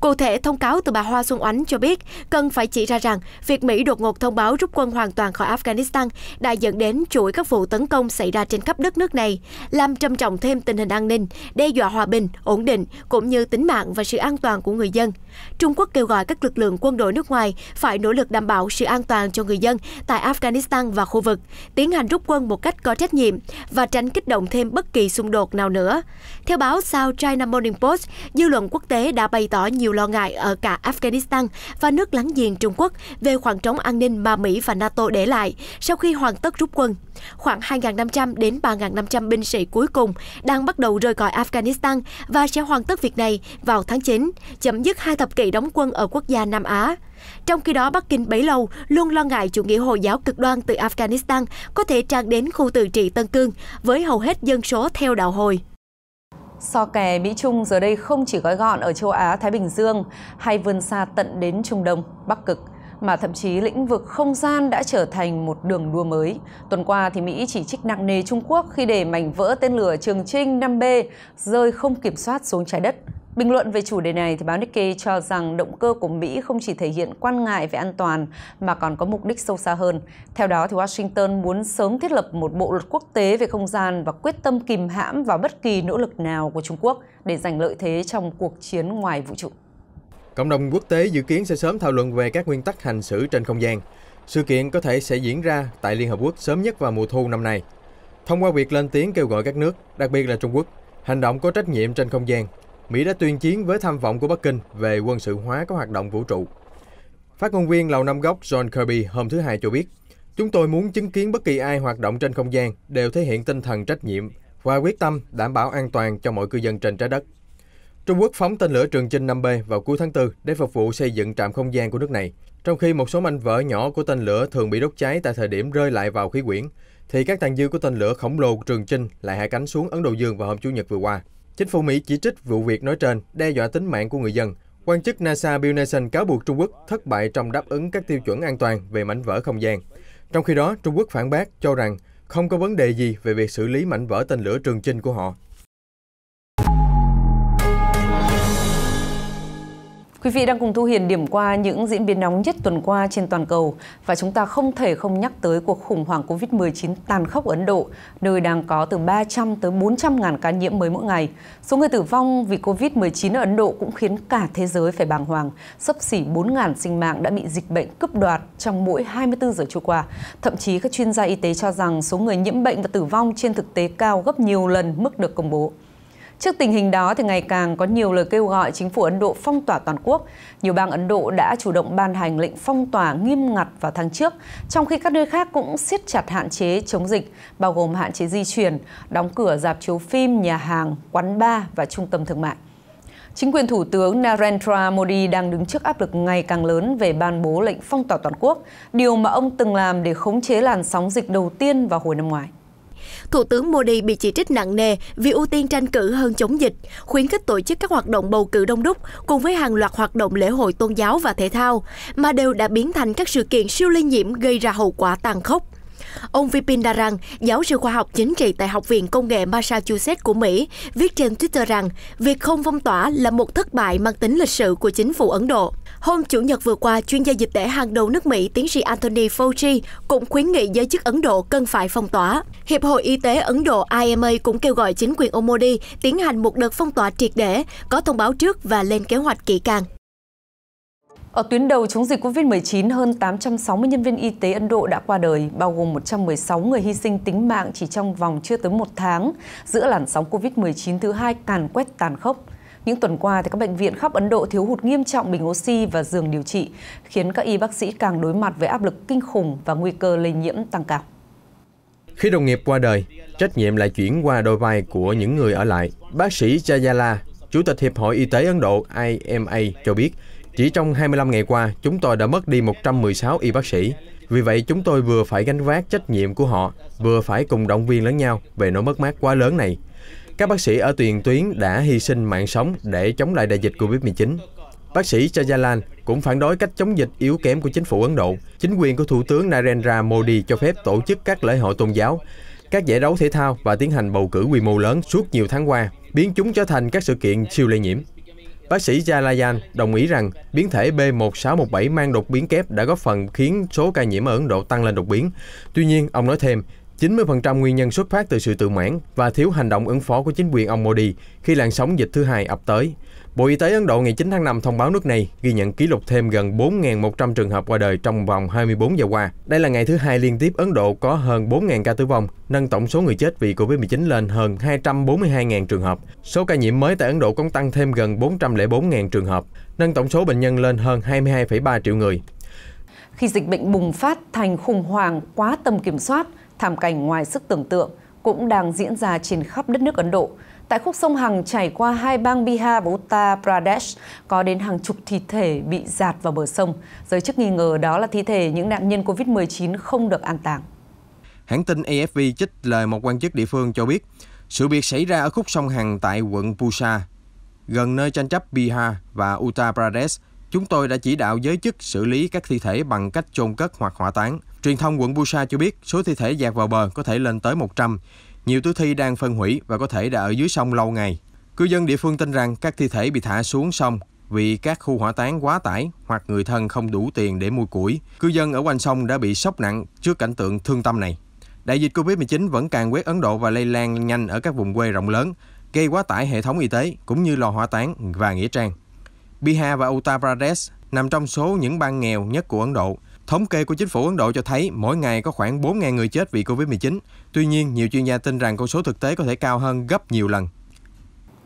Cụ thể, thông cáo từ bà Hoa Xuân Oánh cho biết cần phải chỉ ra rằng việc Mỹ đột ngột thông báo rút quân hoàn toàn khỏi Afghanistan đã dẫn đến chuỗi các vụ tấn công xảy ra trên khắp đất nước này, làm trầm trọng thêm tình hình an ninh, đe dọa hòa bình, ổn định cũng như tính mạng và sự an toàn của người dân. Trung Quốc kêu gọi các lực lượng quân đội nước ngoài phải nỗ lực đảm bảo sự an toàn cho người dân tại Afghanistan và khu vực, tiến hành rút quân một cách có trách nhiệm và tránh kích động thêm bất kỳ xung đột nào nữa. Theo báo South China Morning Post, dư luận quốc tế đã bày tỏ nhiều lo ngại ở cả Afghanistan và nước láng giềng Trung Quốc về khoảng trống an ninh mà Mỹ và NATO để lại sau khi hoàn tất rút quân Khoảng 2.500 đến 3.500 binh sĩ cuối cùng đang bắt đầu rời khỏi Afghanistan và sẽ hoàn tất việc này vào tháng 9, chấm dứt hai thập kỷ đóng quân ở quốc gia Nam Á. Trong khi đó, Bắc Kinh bấy lâu luôn lo ngại chủ nghĩa Hồi giáo cực đoan từ Afghanistan có thể tràn đến khu tự trị Tân Cương với hầu hết dân số theo đạo Hồi. So kè Mỹ-Trung giờ đây không chỉ gói gọn ở châu Á-Thái Bình Dương hay vươn xa tận đến Trung Đông, Bắc Cực mà thậm chí lĩnh vực không gian đã trở thành một đường đua mới. Tuần qua thì Mỹ chỉ trích nặng nề Trung Quốc khi để mảnh vỡ tên lửa Trường Trinh 5B rơi không kiểm soát xuống trái đất. Bình luận về chủ đề này thì báo Nikkei cho rằng động cơ của Mỹ không chỉ thể hiện quan ngại về an toàn mà còn có mục đích sâu xa hơn. Theo đó thì Washington muốn sớm thiết lập một bộ luật quốc tế về không gian và quyết tâm kìm hãm vào bất kỳ nỗ lực nào của Trung Quốc để giành lợi thế trong cuộc chiến ngoài vũ trụ. Cộng đồng quốc tế dự kiến sẽ sớm thảo luận về các nguyên tắc hành xử trên không gian. Sự kiện có thể sẽ diễn ra tại Liên Hợp Quốc sớm nhất vào mùa thu năm nay. Thông qua việc lên tiếng kêu gọi các nước, đặc biệt là Trung Quốc, hành động có trách nhiệm trên không gian, Mỹ đã tuyên chiến với tham vọng của Bắc Kinh về quân sự hóa các hoạt động vũ trụ. Phát ngôn viên Lầu Năm Góc John Kirby hôm thứ Hai cho biết, Chúng tôi muốn chứng kiến bất kỳ ai hoạt động trên không gian đều thể hiện tinh thần trách nhiệm và quyết tâm đảm bảo an toàn cho mọi cư dân trên trái đất. Trung Quốc phóng tên lửa Trường Chinh 5B vào cuối tháng 4 để phục vụ xây dựng trạm không gian của nước này. Trong khi một số mảnh vỡ nhỏ của tên lửa thường bị đốt cháy tại thời điểm rơi lại vào khí quyển, thì các tàn dư của tên lửa khổng lồ Trường Chinh lại hạ cánh xuống Ấn Độ Dương vào hôm Chủ nhật vừa qua. Chính phủ Mỹ chỉ trích vụ việc nói trên đe dọa tính mạng của người dân. Quan chức NASA Bill Nelson cáo buộc Trung Quốc thất bại trong đáp ứng các tiêu chuẩn an toàn về mảnh vỡ không gian. Trong khi đó, Trung Quốc phản bác cho rằng không có vấn đề gì về việc xử lý mảnh vỡ tên lửa Trường Chinh của họ. Quý vị đang cùng Thu Hiền điểm qua những diễn biến nóng nhất tuần qua trên toàn cầu và chúng ta không thể không nhắc tới cuộc khủng hoảng Covid-19 tàn khốc ở Ấn Độ, nơi đang có từ 300 tới 400 ngàn ca nhiễm mới mỗi ngày. Số người tử vong vì Covid-19 ở Ấn Độ cũng khiến cả thế giới phải bàng hoàng. Sấp xỉ 4 ngàn sinh mạng đã bị dịch bệnh cướp đoạt trong mỗi 24 giờ trôi qua. Thậm chí các chuyên gia y tế cho rằng số người nhiễm bệnh và tử vong trên thực tế cao gấp nhiều lần mức được công bố. Trước tình hình đó, thì ngày càng có nhiều lời kêu gọi chính phủ Ấn Độ phong tỏa toàn quốc. Nhiều bang Ấn Độ đã chủ động ban hành lệnh phong tỏa nghiêm ngặt vào tháng trước, trong khi các nơi khác cũng siết chặt hạn chế chống dịch, bao gồm hạn chế di chuyển, đóng cửa dạp chiếu phim, nhà hàng, quán bar và trung tâm thương mại. Chính quyền Thủ tướng Narendra Modi đang đứng trước áp lực ngày càng lớn về ban bố lệnh phong tỏa toàn quốc, điều mà ông từng làm để khống chế làn sóng dịch đầu tiên vào hồi năm ngoái. Thủ tướng Modi bị chỉ trích nặng nề vì ưu tiên tranh cử hơn chống dịch, khuyến khích tổ chức các hoạt động bầu cử đông đúc cùng với hàng loạt hoạt động lễ hội tôn giáo và thể thao, mà đều đã biến thành các sự kiện siêu lây nhiễm gây ra hậu quả tàn khốc. Ông Vipin Darang, giáo sư khoa học chính trị tại Học viện Công nghệ Massachusetts của Mỹ, viết trên Twitter rằng việc không phong tỏa là một thất bại mang tính lịch sử của chính phủ Ấn Độ. Hôm Chủ nhật vừa qua, chuyên gia dịch tễ hàng đầu nước Mỹ tiến sĩ Anthony Fauci cũng khuyến nghị giới chức Ấn Độ cần phải phong tỏa. Hiệp hội Y tế Ấn Độ IMA cũng kêu gọi chính quyền Omodi tiến hành một đợt phong tỏa triệt để, có thông báo trước và lên kế hoạch kỹ càng. Ở tuyến đầu chống dịch COVID-19, hơn 860 nhân viên y tế Ấn Độ đã qua đời, bao gồm 116 người hy sinh tính mạng chỉ trong vòng chưa tới một tháng, giữa làn sóng COVID-19 thứ hai càn quét tàn khốc. Những tuần qua, thì các bệnh viện khắp Ấn Độ thiếu hụt nghiêm trọng bình oxy và giường điều trị, khiến các y bác sĩ càng đối mặt với áp lực kinh khủng và nguy cơ lây nhiễm tăng cao. Khi đồng nghiệp qua đời, trách nhiệm lại chuyển qua đôi vai của những người ở lại. Bác sĩ Chayala, Chủ tịch Hiệp hội Y tế Ấn Độ IMA cho biết, chỉ trong 25 ngày qua, chúng tôi đã mất đi 116 y bác sĩ. Vì vậy, chúng tôi vừa phải gánh vác trách nhiệm của họ, vừa phải cùng động viên lẫn nhau về nỗi mất mát quá lớn này. Các bác sĩ ở tiền tuyến đã hy sinh mạng sống để chống lại đại dịch Covid-19. Bác sĩ Chajalan cũng phản đối cách chống dịch yếu kém của chính phủ Ấn Độ. Chính quyền của Thủ tướng Narendra Modi cho phép tổ chức các lễ hội tôn giáo, các giải đấu thể thao và tiến hành bầu cử quy mô lớn suốt nhiều tháng qua, biến chúng trở thành các sự kiện siêu lây nhiễm. Bác sĩ Jalayan đồng ý rằng biến thể B1617 mang đột biến kép đã góp phần khiến số ca nhiễm ở Ấn Độ tăng lên đột biến. Tuy nhiên, ông nói thêm, 90% nguyên nhân xuất phát từ sự tự mãn và thiếu hành động ứng phó của chính quyền ông Modi khi làn sóng dịch thứ hai ập tới. Bộ Y tế Ấn Độ ngày 9 tháng 5 thông báo nước này ghi nhận kỷ lục thêm gần 4.100 trường hợp qua đời trong vòng 24 giờ qua. Đây là ngày thứ hai liên tiếp Ấn Độ có hơn 4.000 ca tử vong, nâng tổng số người chết vì Covid-19 lên hơn 242.000 trường hợp. Số ca nhiễm mới tại Ấn Độ cũng tăng thêm gần 404.000 trường hợp, nâng tổng số bệnh nhân lên hơn 22,3 triệu người. Khi dịch bệnh bùng phát thành khủng hoảng quá tầm kiểm soát, thảm cảnh ngoài sức tưởng tượng cũng đang diễn ra trên khắp đất nước Ấn Độ – Tại khúc sông Hằng chảy qua hai bang Bihar và Uttar Pradesh, có đến hàng chục thi thể bị giạt vào bờ sông. Giới chức nghi ngờ đó là thi thể những nạn nhân COVID-19 không được an táng. Hãng tin AFP trích lời một quan chức địa phương cho biết, sự việc xảy ra ở khúc sông Hằng tại quận Pusa, gần nơi tranh chấp Bihar và Uttar Pradesh. Chúng tôi đã chỉ đạo giới chức xử lý các thi thể bằng cách chôn cất hoặc hỏa táng. Truyền thông quận Pusa cho biết số thi thể dạt vào bờ có thể lên tới 100. Nhiều túi thi đang phân hủy và có thể đã ở dưới sông lâu ngày. Cư dân địa phương tin rằng các thi thể bị thả xuống sông vì các khu hỏa táng quá tải hoặc người thân không đủ tiền để mua củi. Cư dân ở quanh sông đã bị sốc nặng trước cảnh tượng thương tâm này. Đại dịch Covid-19 vẫn càng quét Ấn Độ và lây lan nhanh ở các vùng quê rộng lớn, gây quá tải hệ thống y tế cũng như lò hỏa táng và nghĩa trang. Bihar và Uttar Pradesh nằm trong số những bang nghèo nhất của Ấn Độ – Thống kê của chính phủ Ấn Độ cho thấy mỗi ngày có khoảng 4.000 người chết vì Covid-19. Tuy nhiên, nhiều chuyên gia tin rằng con số thực tế có thể cao hơn gấp nhiều lần.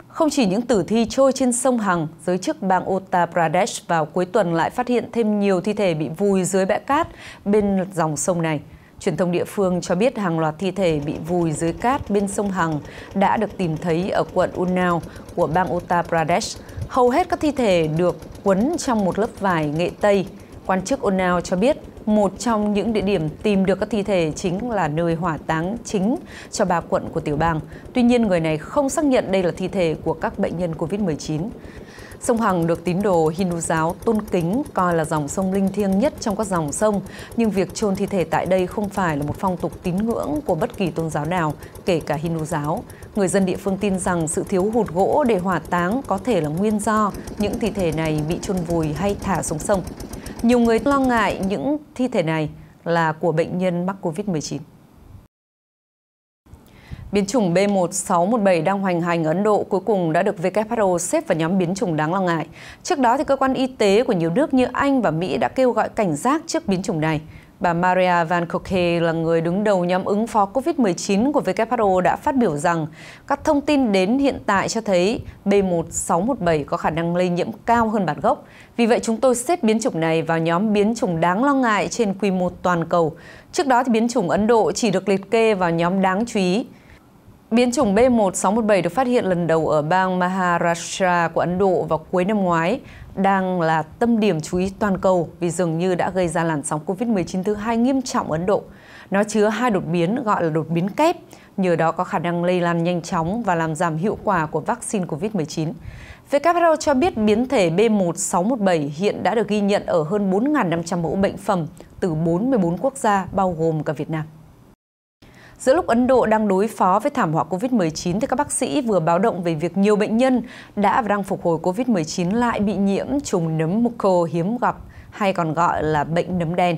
Không chỉ những tử thi trôi trên sông Hằng, giới chức bang Uttar Pradesh vào cuối tuần lại phát hiện thêm nhiều thi thể bị vùi dưới bãi cát bên dòng sông này. Truyền thông địa phương cho biết hàng loạt thi thể bị vùi dưới cát bên sông Hằng đã được tìm thấy ở quận Unnao của bang Uttar Pradesh. Hầu hết các thi thể được quấn trong một lớp vải nghệ Tây Quan chức Onao cho biết một trong những địa điểm tìm được các thi thể chính là nơi hỏa táng chính cho bà quận của tiểu bang. Tuy nhiên, người này không xác nhận đây là thi thể của các bệnh nhân COVID-19. Sông Hằng được tín đồ Hindu giáo tôn kính coi là dòng sông linh thiêng nhất trong các dòng sông, nhưng việc chôn thi thể tại đây không phải là một phong tục tín ngưỡng của bất kỳ tôn giáo nào, kể cả Hindu giáo. Người dân địa phương tin rằng sự thiếu hụt gỗ để hỏa táng có thể là nguyên do những thi thể này bị chôn vùi hay thả xuống sông. Nhiều người lo ngại những thi thể này là của bệnh nhân mắc COVID-19. Biến chủng B1617 đang hoành hành Ấn Độ cuối cùng đã được WHO xếp vào nhóm biến chủng đáng lo ngại. Trước đó, thì cơ quan y tế của nhiều nước như Anh và Mỹ đã kêu gọi cảnh giác trước biến chủng này. Bà Maria Van Koke là người đứng đầu nhóm ứng phó COVID-19 của WHO đã phát biểu rằng các thông tin đến hiện tại cho thấy B1617 có khả năng lây nhiễm cao hơn bản gốc. Vì vậy chúng tôi xếp biến chủng này vào nhóm biến chủng đáng lo ngại trên quy mô toàn cầu. Trước đó thì biến chủng Ấn Độ chỉ được liệt kê vào nhóm đáng chú ý. Biến chủng B1617 được phát hiện lần đầu ở bang Maharashtra của Ấn Độ vào cuối năm ngoái đang là tâm điểm chú ý toàn cầu vì dường như đã gây ra làn sóng COVID-19 thứ hai nghiêm trọng ở Ấn Độ. Nó chứa hai đột biến gọi là đột biến kép, nhờ đó có khả năng lây lan nhanh chóng và làm giảm hiệu quả của vaccine COVID-19. WHO cho biết biến thể B1617 hiện đã được ghi nhận ở hơn 4.500 mẫu bệnh phẩm từ 44 quốc gia bao gồm cả Việt Nam. Giữa lúc Ấn Độ đang đối phó với thảm họa COVID-19 thì các bác sĩ vừa báo động về việc nhiều bệnh nhân đã và đang phục hồi COVID-19 lại bị nhiễm trùng nấm muco hiếm gặp hay còn gọi là bệnh nấm đen.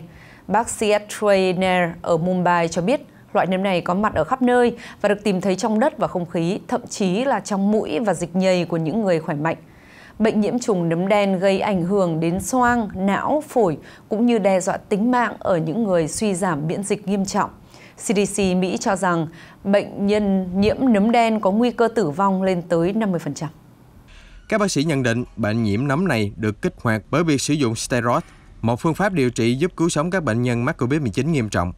Bác sĩ Trey ở Mumbai cho biết loại nấm này có mặt ở khắp nơi và được tìm thấy trong đất và không khí, thậm chí là trong mũi và dịch nhầy của những người khỏe mạnh. Bệnh nhiễm trùng nấm đen gây ảnh hưởng đến xoang, não, phổi cũng như đe dọa tính mạng ở những người suy giảm miễn dịch nghiêm trọng. CDC Mỹ cho rằng bệnh nhân nhiễm nấm đen có nguy cơ tử vong lên tới 50%. Các bác sĩ nhận định bệnh nhiễm nấm này được kích hoạt bởi việc sử dụng steroid, một phương pháp điều trị giúp cứu sống các bệnh nhân mắc COVID-19 nghiêm trọng.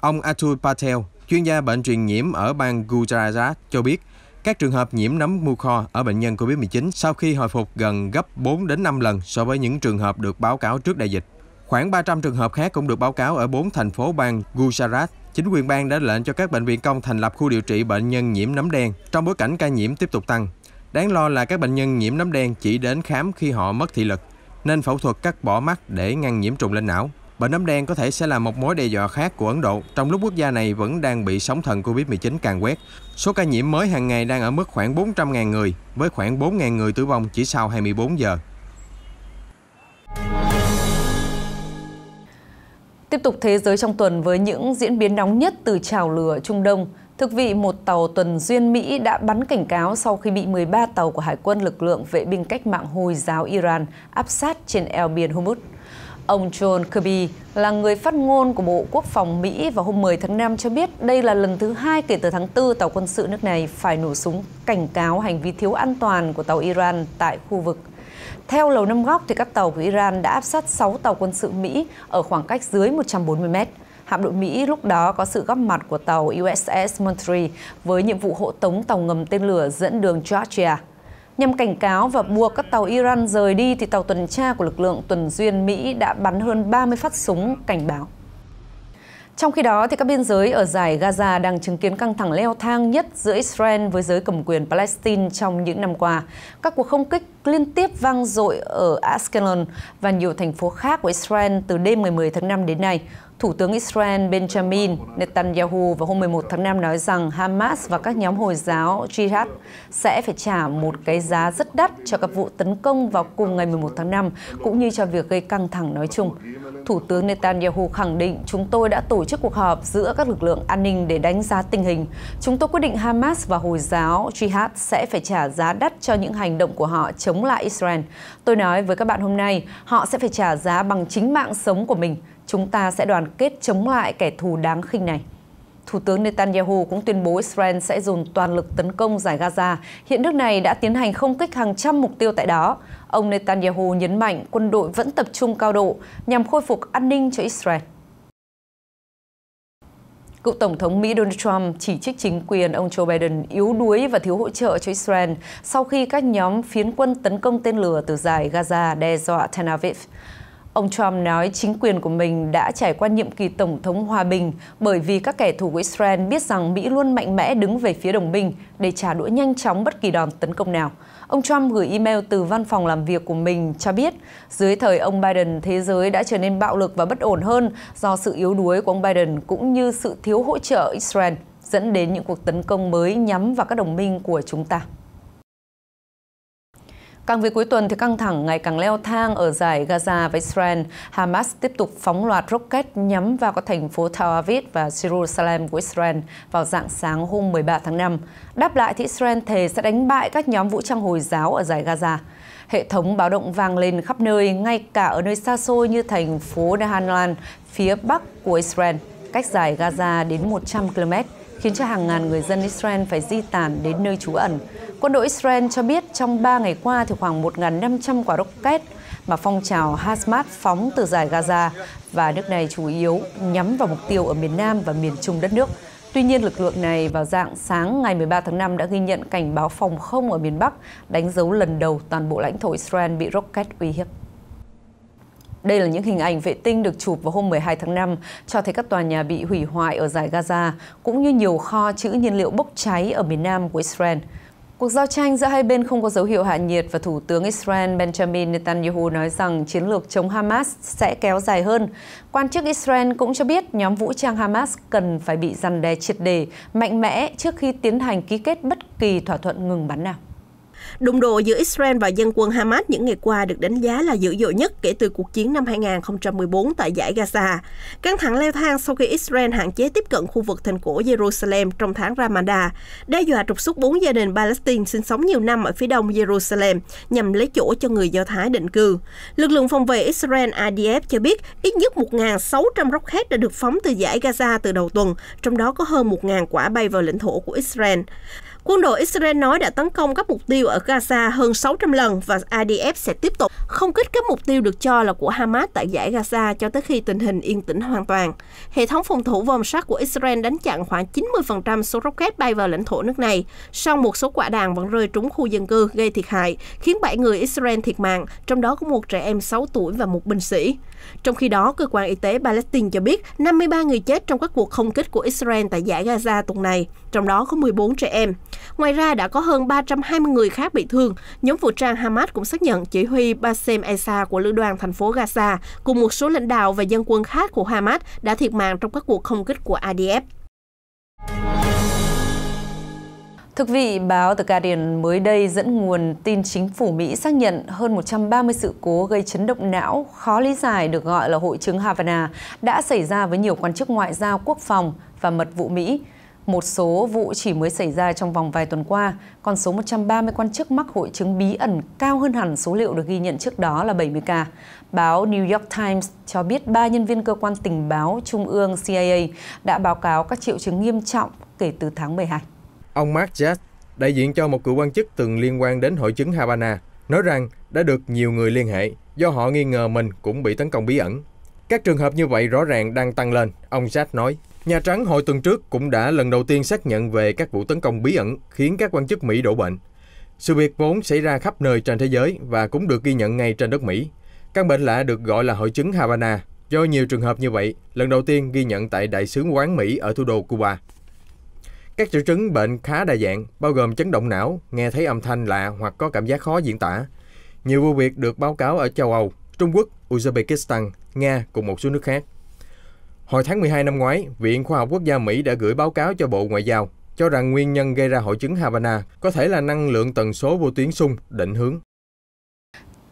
Ông Atul Patel, chuyên gia bệnh truyền nhiễm ở bang Gujarat cho biết, các trường hợp nhiễm nấm mucor ở bệnh nhân COVID-19 sau khi hồi phục gần gấp 4 đến 5 lần so với những trường hợp được báo cáo trước đại dịch. Khoảng 300 trường hợp khác cũng được báo cáo ở 4 thành phố bang Gujarat, chính quyền bang đã lệnh cho các bệnh viện công thành lập khu điều trị bệnh nhân nhiễm nấm đen trong bối cảnh ca nhiễm tiếp tục tăng. Đáng lo là các bệnh nhân nhiễm nấm đen chỉ đến khám khi họ mất thị lực, nên phẫu thuật cắt bỏ mắt để ngăn nhiễm trùng lên não. Bệnh nấm đen có thể sẽ là một mối đe dọa khác của Ấn Độ, trong lúc quốc gia này vẫn đang bị sóng thần Covid-19 càng quét. Số ca nhiễm mới hàng ngày đang ở mức khoảng 400.000 người, với khoảng 4.000 người tử vong chỉ sau 24 giờ. Tiếp tục thế giới trong tuần với những diễn biến nóng nhất từ trào lửa Trung Đông. Thực vị, một tàu tuần duyên Mỹ đã bắn cảnh cáo sau khi bị 13 tàu của Hải quân lực lượng vệ binh cách mạng Hồi giáo Iran áp sát trên eo biển Hormuz. Ông John Kirby là người phát ngôn của Bộ Quốc phòng Mỹ vào hôm 10 tháng 5 cho biết đây là lần thứ hai kể từ tháng 4 tàu quân sự nước này phải nổ súng cảnh cáo hành vi thiếu an toàn của tàu Iran tại khu vực theo Lầu Năm Góc, thì các tàu của Iran đã áp sát 6 tàu quân sự Mỹ ở khoảng cách dưới 140 mét. Hạm đội Mỹ lúc đó có sự góp mặt của tàu USS Monterey với nhiệm vụ hộ tống tàu ngầm tên lửa dẫn đường Georgia. Nhằm cảnh cáo và buộc các tàu Iran rời đi, thì tàu tuần tra của lực lượng tuần duyên Mỹ đã bắn hơn 30 phát súng cảnh báo. Trong khi đó, thì các biên giới ở giải Gaza đang chứng kiến căng thẳng leo thang nhất giữa Israel với giới cầm quyền Palestine trong những năm qua. Các cuộc không kích liên tiếp vang dội ở Ashkelon và nhiều thành phố khác của Israel từ đêm ngày 10 tháng 5 đến nay. Thủ tướng Israel Benjamin Netanyahu vào hôm 11 tháng 5 nói rằng Hamas và các nhóm Hồi giáo Jihad sẽ phải trả một cái giá rất đắt cho các vụ tấn công vào cùng ngày 11 tháng 5, cũng như cho việc gây căng thẳng nói chung. Thủ tướng Netanyahu khẳng định chúng tôi đã tổ chức cuộc họp giữa các lực lượng an ninh để đánh giá tình hình. Chúng tôi quyết định Hamas và Hồi giáo Jihad sẽ phải trả giá đắt cho những hành động của họ chống lại Israel. Tôi nói với các bạn hôm nay, họ sẽ phải trả giá bằng chính mạng sống của mình, chúng ta sẽ đoàn kết chống lại kẻ thù đáng khinh này. Thủ tướng Netanyahu cũng tuyên bố Israel sẽ dùng toàn lực tấn công giải Gaza. Hiện nước này đã tiến hành không kích hàng trăm mục tiêu tại đó. Ông Netanyahu nhấn mạnh quân đội vẫn tập trung cao độ nhằm khôi phục an ninh cho Israel. Cựu Tổng thống Mỹ Donald Trump chỉ trích chính quyền ông Joe Biden yếu đuối và thiếu hỗ trợ cho Israel sau khi các nhóm phiến quân tấn công tên lửa từ giải Gaza đe dọa Tel Aviv. Ông Trump nói chính quyền của mình đã trải qua nhiệm kỳ Tổng thống hòa bình bởi vì các kẻ thù của Israel biết rằng Mỹ luôn mạnh mẽ đứng về phía đồng minh để trả đũa nhanh chóng bất kỳ đòn tấn công nào. Ông Trump gửi email từ văn phòng làm việc của mình cho biết dưới thời ông Biden, thế giới đã trở nên bạo lực và bất ổn hơn do sự yếu đuối của ông Biden cũng như sự thiếu hỗ trợ Israel dẫn đến những cuộc tấn công mới nhắm vào các đồng minh của chúng ta. Càng về cuối tuần thì căng thẳng ngày càng leo thang ở giải Gaza với Israel. Hamas tiếp tục phóng loạt rocket nhắm vào các thành phố Tel Aviv và Jerusalem của Israel vào dạng sáng hôm 13 tháng 5. Đáp lại thì Israel thề sẽ đánh bại các nhóm vũ trang Hồi giáo ở giải Gaza. Hệ thống báo động vang lên khắp nơi, ngay cả ở nơi xa xôi như thành phố Nahanan, phía bắc của Israel, cách giải Gaza đến 100 km, khiến cho hàng ngàn người dân Israel phải di tản đến nơi trú ẩn. Quân đội Israel cho biết trong 3 ngày qua thì khoảng 1.500 quả rocket mà phong trào Hamas phóng từ giải Gaza và nước này chủ yếu nhắm vào mục tiêu ở miền Nam và miền Trung đất nước. Tuy nhiên, lực lượng này vào dạng sáng ngày 13 tháng 5 đã ghi nhận cảnh báo phòng không ở miền Bắc đánh dấu lần đầu toàn bộ lãnh thổ Israel bị rocket uy hiếp. Đây là những hình ảnh vệ tinh được chụp vào hôm 12 tháng 5 cho thấy các tòa nhà bị hủy hoại ở giải Gaza cũng như nhiều kho trữ nhiên liệu bốc cháy ở miền Nam của Israel. Cuộc giao tranh giữa hai bên không có dấu hiệu hạ nhiệt và Thủ tướng Israel Benjamin Netanyahu nói rằng chiến lược chống Hamas sẽ kéo dài hơn. Quan chức Israel cũng cho biết nhóm vũ trang Hamas cần phải bị răn đe triệt đề, mạnh mẽ trước khi tiến hành ký kết bất kỳ thỏa thuận ngừng bắn nào. Đụng độ giữa Israel và dân quân Hamas những ngày qua được đánh giá là dữ dội nhất kể từ cuộc chiến năm 2014 tại giải Gaza. Căng thẳng leo thang sau khi Israel hạn chế tiếp cận khu vực thành cổ Jerusalem trong tháng Ramadan, đe dọa trục xuất bốn gia đình Palestine sinh sống nhiều năm ở phía đông Jerusalem nhằm lấy chỗ cho người Do Thái định cư. Lực lượng phòng vệ Israel IDF cho biết ít nhất 1.600 rocket đã được phóng từ giải Gaza từ đầu tuần, trong đó có hơn 1.000 quả bay vào lãnh thổ của Israel. Quân đội Israel nói đã tấn công các mục tiêu ở Gaza hơn 600 lần và IDF sẽ tiếp tục không kích các mục tiêu được cho là của Hamas tại giải Gaza cho tới khi tình hình yên tĩnh hoàn toàn. Hệ thống phòng thủ vòng sắt của Israel đánh chặn khoảng 90% số rocket bay vào lãnh thổ nước này, song một số quả đạn vẫn rơi trúng khu dân cư gây thiệt hại, khiến 7 người Israel thiệt mạng, trong đó có một trẻ em 6 tuổi và một binh sĩ. Trong khi đó, cơ quan y tế Palestine cho biết 53 người chết trong các cuộc không kích của Israel tại giải Gaza tuần này trong đó có 14 trẻ em. Ngoài ra, đã có hơn 320 người khác bị thương. Nhóm vũ trang Hamas cũng xác nhận chỉ huy Basem Esa của lữ đoàn thành phố Gaza cùng một số lãnh đạo và dân quân khác của Hamas đã thiệt mạng trong các cuộc không kích của IDF. Thực vị, báo The Guardian mới đây dẫn nguồn tin chính phủ Mỹ xác nhận hơn 130 sự cố gây chấn động não khó lý giải được gọi là hội chứng Havana đã xảy ra với nhiều quan chức ngoại giao quốc phòng và mật vụ Mỹ một số vụ chỉ mới xảy ra trong vòng vài tuần qua, con số 130 quan chức mắc hội chứng bí ẩn cao hơn hẳn số liệu được ghi nhận trước đó là 70 ca. Báo New York Times cho biết ba nhân viên cơ quan tình báo trung ương CIA đã báo cáo các triệu chứng nghiêm trọng kể từ tháng 12. Ông Mark Jazz, đại diện cho một cựu quan chức từng liên quan đến hội chứng Havana, nói rằng đã được nhiều người liên hệ do họ nghi ngờ mình cũng bị tấn công bí ẩn. Các trường hợp như vậy rõ ràng đang tăng lên, ông Jack nói. Nhà Trắng hồi tuần trước cũng đã lần đầu tiên xác nhận về các vụ tấn công bí ẩn khiến các quan chức Mỹ đổ bệnh. Sự việc vốn xảy ra khắp nơi trên thế giới và cũng được ghi nhận ngay trên đất Mỹ. Căn bệnh lạ được gọi là hội chứng Havana, do nhiều trường hợp như vậy lần đầu tiên ghi nhận tại Đại sứ quán Mỹ ở thủ đô Cuba. Các triệu chứng bệnh khá đa dạng, bao gồm chấn động não, nghe thấy âm thanh lạ hoặc có cảm giác khó diễn tả. Nhiều vụ việc được báo cáo ở châu Âu, Trung Quốc, Uzbekistan, Nga cùng một số nước khác. Hồi tháng 12 năm ngoái, Viện Khoa học Quốc gia Mỹ đã gửi báo cáo cho Bộ Ngoại giao cho rằng nguyên nhân gây ra hội chứng Havana có thể là năng lượng tần số vô tuyến xung định hướng.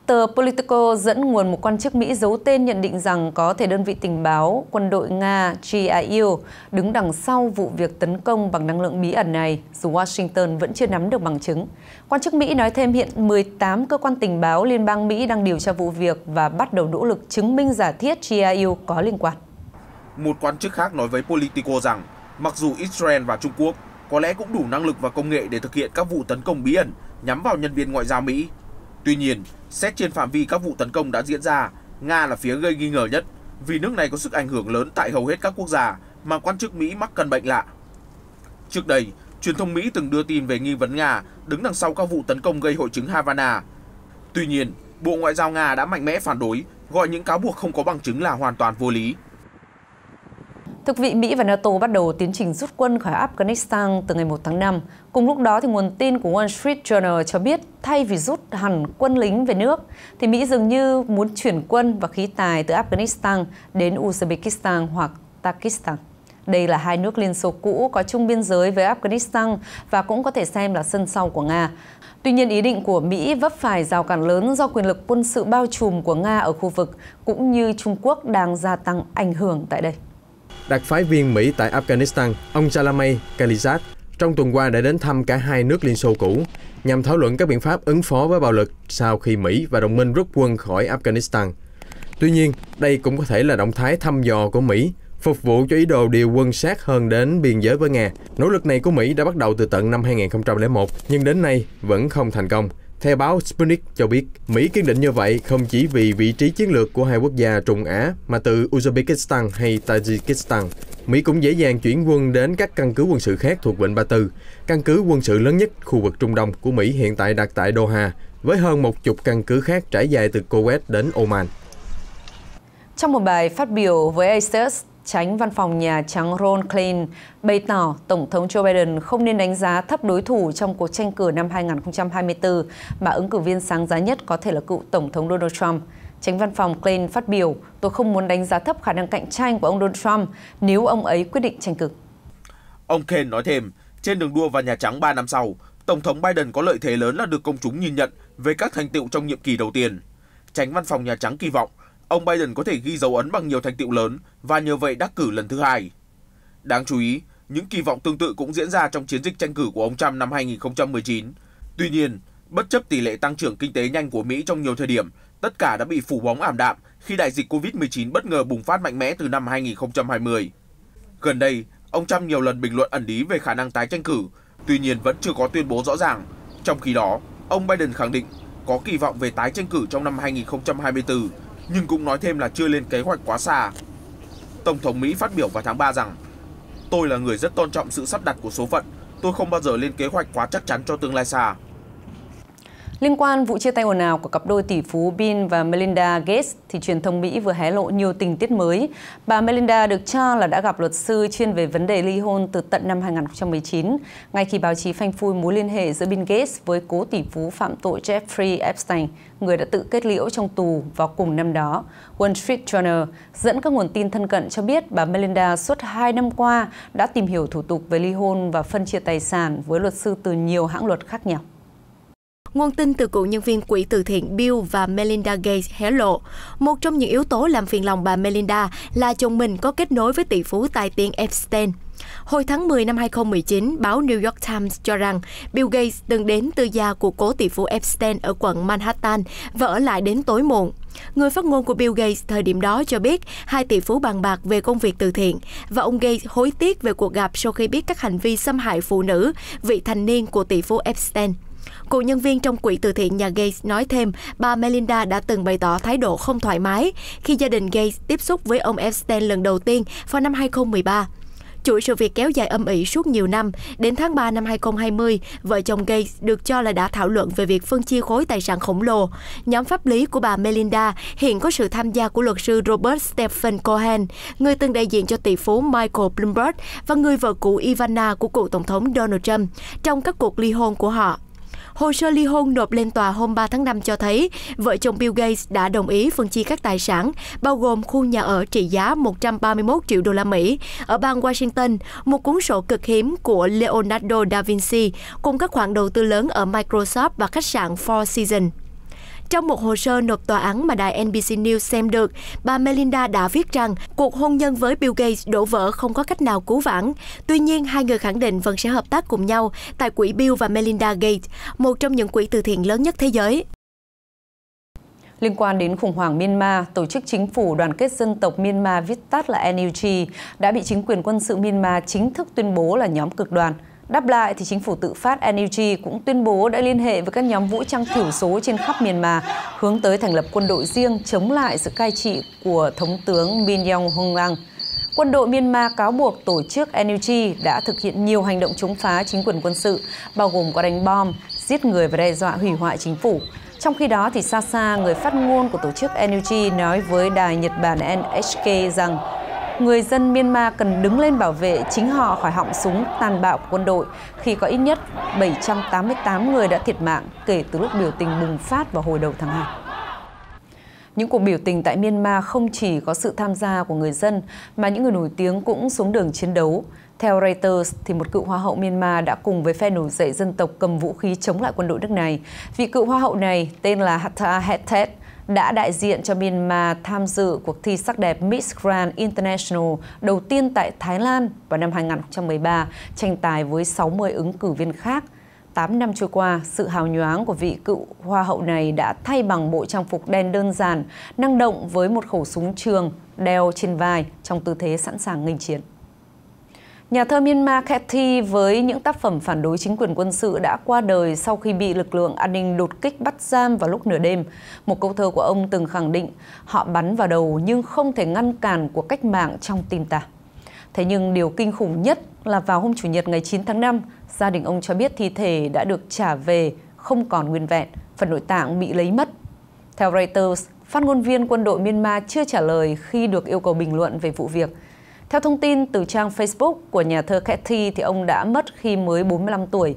Tờ Politico dẫn nguồn một quan chức Mỹ giấu tên nhận định rằng có thể đơn vị tình báo quân đội Nga GIU đứng đằng sau vụ việc tấn công bằng năng lượng bí ẩn này, dù Washington vẫn chưa nắm được bằng chứng. Quan chức Mỹ nói thêm hiện 18 cơ quan tình báo liên bang Mỹ đang điều tra vụ việc và bắt đầu nỗ lực chứng minh giả thiết GIU có liên quan. Một quan chức khác nói với Politico rằng mặc dù Israel và Trung Quốc có lẽ cũng đủ năng lực và công nghệ để thực hiện các vụ tấn công bí ẩn nhắm vào nhân viên ngoại giao Mỹ. Tuy nhiên, xét trên phạm vi các vụ tấn công đã diễn ra, Nga là phía gây nghi ngờ nhất vì nước này có sức ảnh hưởng lớn tại hầu hết các quốc gia mà quan chức Mỹ mắc căn bệnh lạ. Trước đây, truyền thông Mỹ từng đưa tin về nghi vấn Nga đứng đằng sau các vụ tấn công gây hội chứng Havana. Tuy nhiên, Bộ Ngoại giao Nga đã mạnh mẽ phản đối, gọi những cáo buộc không có bằng chứng là hoàn toàn vô lý. Thực quý vị, Mỹ và NATO bắt đầu tiến trình rút quân khỏi Afghanistan từ ngày 1 tháng 5. Cùng lúc đó, thì nguồn tin của Wall Street Journal cho biết thay vì rút hẳn quân lính về nước, thì Mỹ dường như muốn chuyển quân và khí tài từ Afghanistan đến Uzbekistan hoặc Takistan. Đây là hai nước Liên Xô cũ có chung biên giới với Afghanistan và cũng có thể xem là sân sau của Nga. Tuy nhiên, ý định của Mỹ vấp phải rào cản lớn do quyền lực quân sự bao trùm của Nga ở khu vực cũng như Trung Quốc đang gia tăng ảnh hưởng tại đây đặc phái viên Mỹ tại Afghanistan, ông Salameh Khalilzad, trong tuần qua đã đến thăm cả hai nước Liên Xô cũ nhằm thảo luận các biện pháp ứng phó với bạo lực sau khi Mỹ và đồng minh rút quân khỏi Afghanistan. Tuy nhiên, đây cũng có thể là động thái thăm dò của Mỹ phục vụ cho ý đồ điều quân sát hơn đến biên giới với Nga. Nỗ lực này của Mỹ đã bắt đầu từ tận năm 2001, nhưng đến nay vẫn không thành công. Theo báo Sputnik cho biết, Mỹ kiên định như vậy không chỉ vì vị trí chiến lược của hai quốc gia Trung Á mà từ Uzbekistan hay Tajikistan, Mỹ cũng dễ dàng chuyển quân đến các căn cứ quân sự khác thuộc Vịnh Ba Tư. Căn cứ quân sự lớn nhất khu vực Trung Đông của Mỹ hiện tại đặt tại Doha, với hơn một chục căn cứ khác trải dài từ Kuwait đến Oman. Trong một bài phát biểu với Asus, Tránh văn phòng Nhà Trắng Ron Klein bày tỏ Tổng thống Joe Biden không nên đánh giá thấp đối thủ trong cuộc tranh cử năm 2024 mà ứng cử viên sáng giá nhất có thể là cựu Tổng thống Donald Trump. Tránh văn phòng Klein phát biểu, tôi không muốn đánh giá thấp khả năng cạnh tranh của ông Donald Trump nếu ông ấy quyết định tranh cử. Ông Klein nói thêm, trên đường đua vào Nhà Trắng 3 năm sau, Tổng thống Biden có lợi thế lớn là được công chúng nhìn nhận về các thành tựu trong nhiệm kỳ đầu tiên. Tránh văn phòng Nhà Trắng kỳ vọng ông Biden có thể ghi dấu ấn bằng nhiều thành tiệu lớn và nhờ vậy đắc cử lần thứ hai. Đáng chú ý, những kỳ vọng tương tự cũng diễn ra trong chiến dịch tranh cử của ông Trump năm 2019. Tuy nhiên, bất chấp tỷ lệ tăng trưởng kinh tế nhanh của Mỹ trong nhiều thời điểm, tất cả đã bị phủ bóng ảm đạm khi đại dịch COVID-19 bất ngờ bùng phát mạnh mẽ từ năm 2020. Gần đây, ông Trump nhiều lần bình luận ẩn ý về khả năng tái tranh cử, tuy nhiên vẫn chưa có tuyên bố rõ ràng. Trong khi đó, ông Biden khẳng định có kỳ vọng về tái tranh cử trong năm 2024 nhưng cũng nói thêm là chưa lên kế hoạch quá xa. Tổng thống Mỹ phát biểu vào tháng 3 rằng Tôi là người rất tôn trọng sự sắp đặt của số phận, tôi không bao giờ lên kế hoạch quá chắc chắn cho tương lai xa. Liên quan vụ chia tay ồn ào của cặp đôi tỷ phú Bill và Melinda Gates thì truyền thông Mỹ vừa hé lộ nhiều tình tiết mới. Bà Melinda được cho là đã gặp luật sư chuyên về vấn đề ly hôn từ tận năm 2019, ngay khi báo chí phanh phui mối liên hệ giữa Bill Gates với cố tỷ phú phạm tội Jeffrey Epstein, người đã tự kết liễu trong tù vào cùng năm đó. Wall Street Journal dẫn các nguồn tin thân cận cho biết bà Melinda suốt hai năm qua đã tìm hiểu thủ tục về ly hôn và phân chia tài sản với luật sư từ nhiều hãng luật khác nhau. Nguồn tin từ cựu nhân viên quỹ từ thiện Bill và Melinda Gates hé lộ, một trong những yếu tố làm phiền lòng bà Melinda là chồng mình có kết nối với tỷ phú tài tiên Epstein. Hồi tháng 10 năm 2019, báo New York Times cho rằng Bill Gates từng đến tư gia của cố tỷ phú Epstein ở quận Manhattan và ở lại đến tối muộn. Người phát ngôn của Bill Gates thời điểm đó cho biết hai tỷ phú bàn bạc về công việc từ thiện và ông Gates hối tiếc về cuộc gặp sau khi biết các hành vi xâm hại phụ nữ, vị thành niên của tỷ phú Epstein. Cựu nhân viên trong quỹ từ thiện nhà Gates nói thêm, bà Melinda đã từng bày tỏ thái độ không thoải mái khi gia đình Gates tiếp xúc với ông Epstein lần đầu tiên vào năm 2013. Chuỗi sự việc kéo dài âm ỉ suốt nhiều năm, đến tháng 3 năm 2020, vợ chồng Gates được cho là đã thảo luận về việc phân chia khối tài sản khổng lồ. Nhóm pháp lý của bà Melinda hiện có sự tham gia của luật sư Robert Stephen Cohen, người từng đại diện cho tỷ phú Michael Bloomberg và người vợ cũ Ivana của cựu tổng thống Donald Trump trong các cuộc ly hôn của họ. Hồ sơ ly hôn nộp lên tòa hôm 3 tháng 5 cho thấy vợ chồng Bill Gates đã đồng ý phân chia các tài sản, bao gồm khu nhà ở trị giá 131 triệu đô la Mỹ ở bang Washington, một cuốn sổ cực hiếm của Leonardo da Vinci cùng các khoản đầu tư lớn ở Microsoft và khách sạn Four Seasons. Trong một hồ sơ nộp tòa án mà đài NBC News xem được, bà Melinda đã viết rằng cuộc hôn nhân với Bill Gates đổ vỡ không có cách nào cứu vãn. Tuy nhiên, hai người khẳng định vẫn sẽ hợp tác cùng nhau tại quỹ Bill và Melinda Gates, một trong những quỹ từ thiện lớn nhất thế giới. Liên quan đến khủng hoảng Myanmar, Tổ chức Chính phủ Đoàn kết Dân tộc Myanmar viết tắt là NUG đã bị chính quyền quân sự Myanmar chính thức tuyên bố là nhóm cực đoan. Đáp lại thì chính phủ tự phát Energy cũng tuyên bố đã liên hệ với các nhóm vũ trang thiểu số trên khắp Myanmar hướng tới thành lập quân đội riêng chống lại sự cai trị của thống tướng Min Yong Hung Lang. Quân đội Myanmar cáo buộc tổ chức Energy đã thực hiện nhiều hành động chống phá chính quyền quân sự, bao gồm có đánh bom, giết người và đe dọa hủy hoại chính phủ. Trong khi đó, thì Sasa, người phát ngôn của tổ chức Energy, nói với đài Nhật Bản NHK rằng người dân Myanmar cần đứng lên bảo vệ chính họ khỏi họng súng tàn bạo của quân đội khi có ít nhất 788 người đã thiệt mạng kể từ lúc biểu tình bùng phát vào hồi đầu tháng 2. Những cuộc biểu tình tại Myanmar không chỉ có sự tham gia của người dân mà những người nổi tiếng cũng xuống đường chiến đấu. Theo Reuters, thì một cựu hoa hậu Myanmar đã cùng với phe nổi dậy dân tộc cầm vũ khí chống lại quân đội nước này. Vị cựu hoa hậu này tên là Hatta Hettet, đã đại diện cho Myanmar tham dự cuộc thi sắc đẹp Miss Grand International đầu tiên tại Thái Lan vào năm 2013, tranh tài với 60 ứng cử viên khác. 8 năm trôi qua, sự hào nhoáng của vị cựu hoa hậu này đã thay bằng bộ trang phục đen đơn giản, năng động với một khẩu súng trường đeo trên vai trong tư thế sẵn sàng nghênh chiến. Nhà thơ Myanmar Kathy với những tác phẩm phản đối chính quyền quân sự đã qua đời sau khi bị lực lượng an ninh đột kích bắt giam vào lúc nửa đêm. Một câu thơ của ông từng khẳng định họ bắn vào đầu nhưng không thể ngăn cản của cách mạng trong tim ta. Thế nhưng điều kinh khủng nhất là vào hôm Chủ nhật ngày 9 tháng 5, gia đình ông cho biết thi thể đã được trả về, không còn nguyên vẹn, phần nội tạng bị lấy mất. Theo Reuters, phát ngôn viên quân đội Myanmar chưa trả lời khi được yêu cầu bình luận về vụ việc – theo thông tin từ trang Facebook của nhà thơ Cathy thì ông đã mất khi mới 45 tuổi.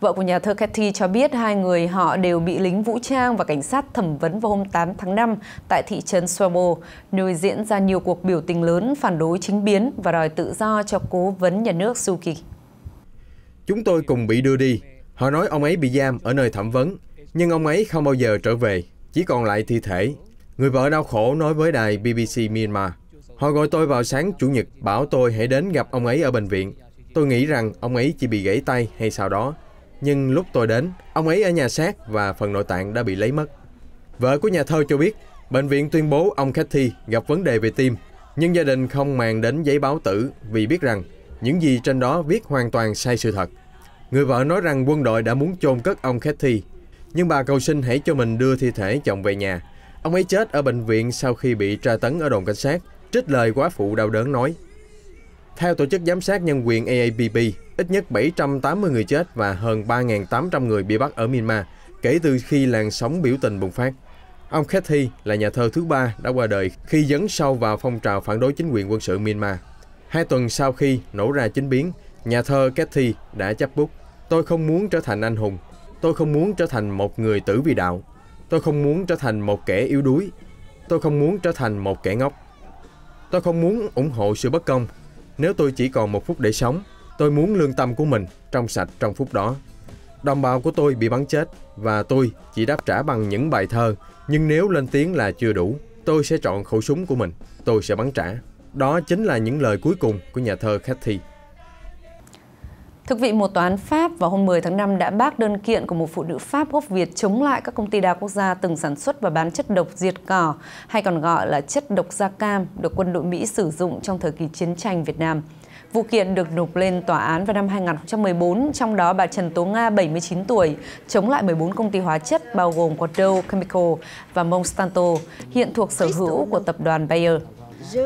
Vợ của nhà thơ Cathy cho biết hai người họ đều bị lính vũ trang và cảnh sát thẩm vấn vào hôm 8 tháng 5 tại thị trấn Swabo, nơi diễn ra nhiều cuộc biểu tình lớn phản đối chính biến và đòi tự do cho cố vấn nhà nước Suki. Chúng tôi cùng bị đưa đi. Họ nói ông ấy bị giam ở nơi thẩm vấn, nhưng ông ấy không bao giờ trở về, chỉ còn lại thi thể. Người vợ đau khổ nói với đài BBC Myanmar. Họ gọi tôi vào sáng Chủ nhật bảo tôi hãy đến gặp ông ấy ở bệnh viện. Tôi nghĩ rằng ông ấy chỉ bị gãy tay hay sao đó. Nhưng lúc tôi đến, ông ấy ở nhà xác và phần nội tạng đã bị lấy mất. Vợ của nhà thơ cho biết, bệnh viện tuyên bố ông Cathy gặp vấn đề về tim, nhưng gia đình không màng đến giấy báo tử vì biết rằng những gì trên đó viết hoàn toàn sai sự thật. Người vợ nói rằng quân đội đã muốn chôn cất ông Cathy, nhưng bà cầu xin hãy cho mình đưa thi thể chồng về nhà. Ông ấy chết ở bệnh viện sau khi bị tra tấn ở đồn cảnh sát Trích lời quá phụ đau đớn nói, theo Tổ chức Giám sát Nhân quyền AAPP, ít nhất 780 người chết và hơn 3.800 người bị bắt ở Myanmar kể từ khi làn sóng biểu tình bùng phát. Ông Cathy là nhà thơ thứ ba đã qua đời khi dấn sâu vào phong trào phản đối chính quyền quân sự Myanmar. Hai tuần sau khi nổ ra chính biến, nhà thơ Cathy đã chấp bút Tôi không muốn trở thành anh hùng. Tôi không muốn trở thành một người tử vì đạo. Tôi không muốn trở thành một kẻ yếu đuối. Tôi không muốn trở thành một kẻ ngốc. Tôi không muốn ủng hộ sự bất công. Nếu tôi chỉ còn một phút để sống, tôi muốn lương tâm của mình trong sạch trong phút đó. Đồng bào của tôi bị bắn chết và tôi chỉ đáp trả bằng những bài thơ, nhưng nếu lên tiếng là chưa đủ, tôi sẽ chọn khẩu súng của mình, tôi sẽ bắn trả. Đó chính là những lời cuối cùng của nhà thơ Cathy. Thực vị, một tòa án Pháp vào hôm 10 tháng 5 đã bác đơn kiện của một phụ nữ Pháp gốc Việt chống lại các công ty đa quốc gia từng sản xuất và bán chất độc diệt cỏ, hay còn gọi là chất độc da cam, được quân đội Mỹ sử dụng trong thời kỳ chiến tranh Việt Nam. Vụ kiện được nộp lên tòa án vào năm 2014, trong đó bà Trần Tố Nga, 79 tuổi, chống lại 14 công ty hóa chất bao gồm có Chemical và Monsanto, hiện thuộc sở hữu của tập đoàn Bayer.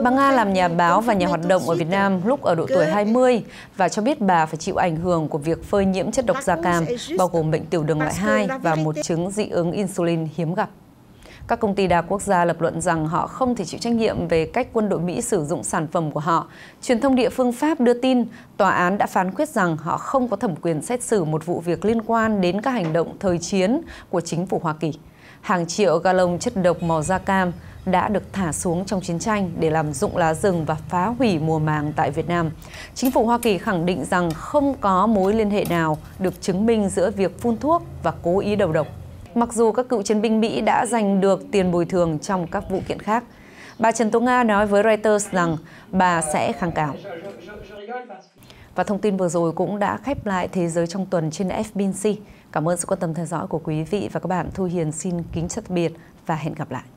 Bà Nga làm nhà báo và nhà hoạt động ở Việt Nam lúc ở độ tuổi 20 và cho biết bà phải chịu ảnh hưởng của việc phơi nhiễm chất độc da cam, bao gồm bệnh tiểu đường loại 2 và một chứng dị ứng insulin hiếm gặp. Các công ty đa quốc gia lập luận rằng họ không thể chịu trách nhiệm về cách quân đội Mỹ sử dụng sản phẩm của họ. Truyền thông địa phương Pháp đưa tin tòa án đã phán quyết rằng họ không có thẩm quyền xét xử một vụ việc liên quan đến các hành động thời chiến của chính phủ Hoa Kỳ. Hàng triệu galon chất độc màu da cam đã được thả xuống trong chiến tranh để làm dụng lá rừng và phá hủy mùa màng tại Việt Nam. Chính phủ Hoa Kỳ khẳng định rằng không có mối liên hệ nào được chứng minh giữa việc phun thuốc và cố ý đầu độc. Mặc dù các cựu chiến binh Mỹ đã giành được tiền bồi thường trong các vụ kiện khác, bà Trần Tố Nga nói với Reuters rằng bà sẽ kháng cáo. Và thông tin vừa rồi cũng đã khép lại Thế giới trong tuần trên fbnc. Cảm ơn sự quan tâm theo dõi của quý vị và các bạn. Thu Hiền xin kính chào tạm biệt và hẹn gặp lại.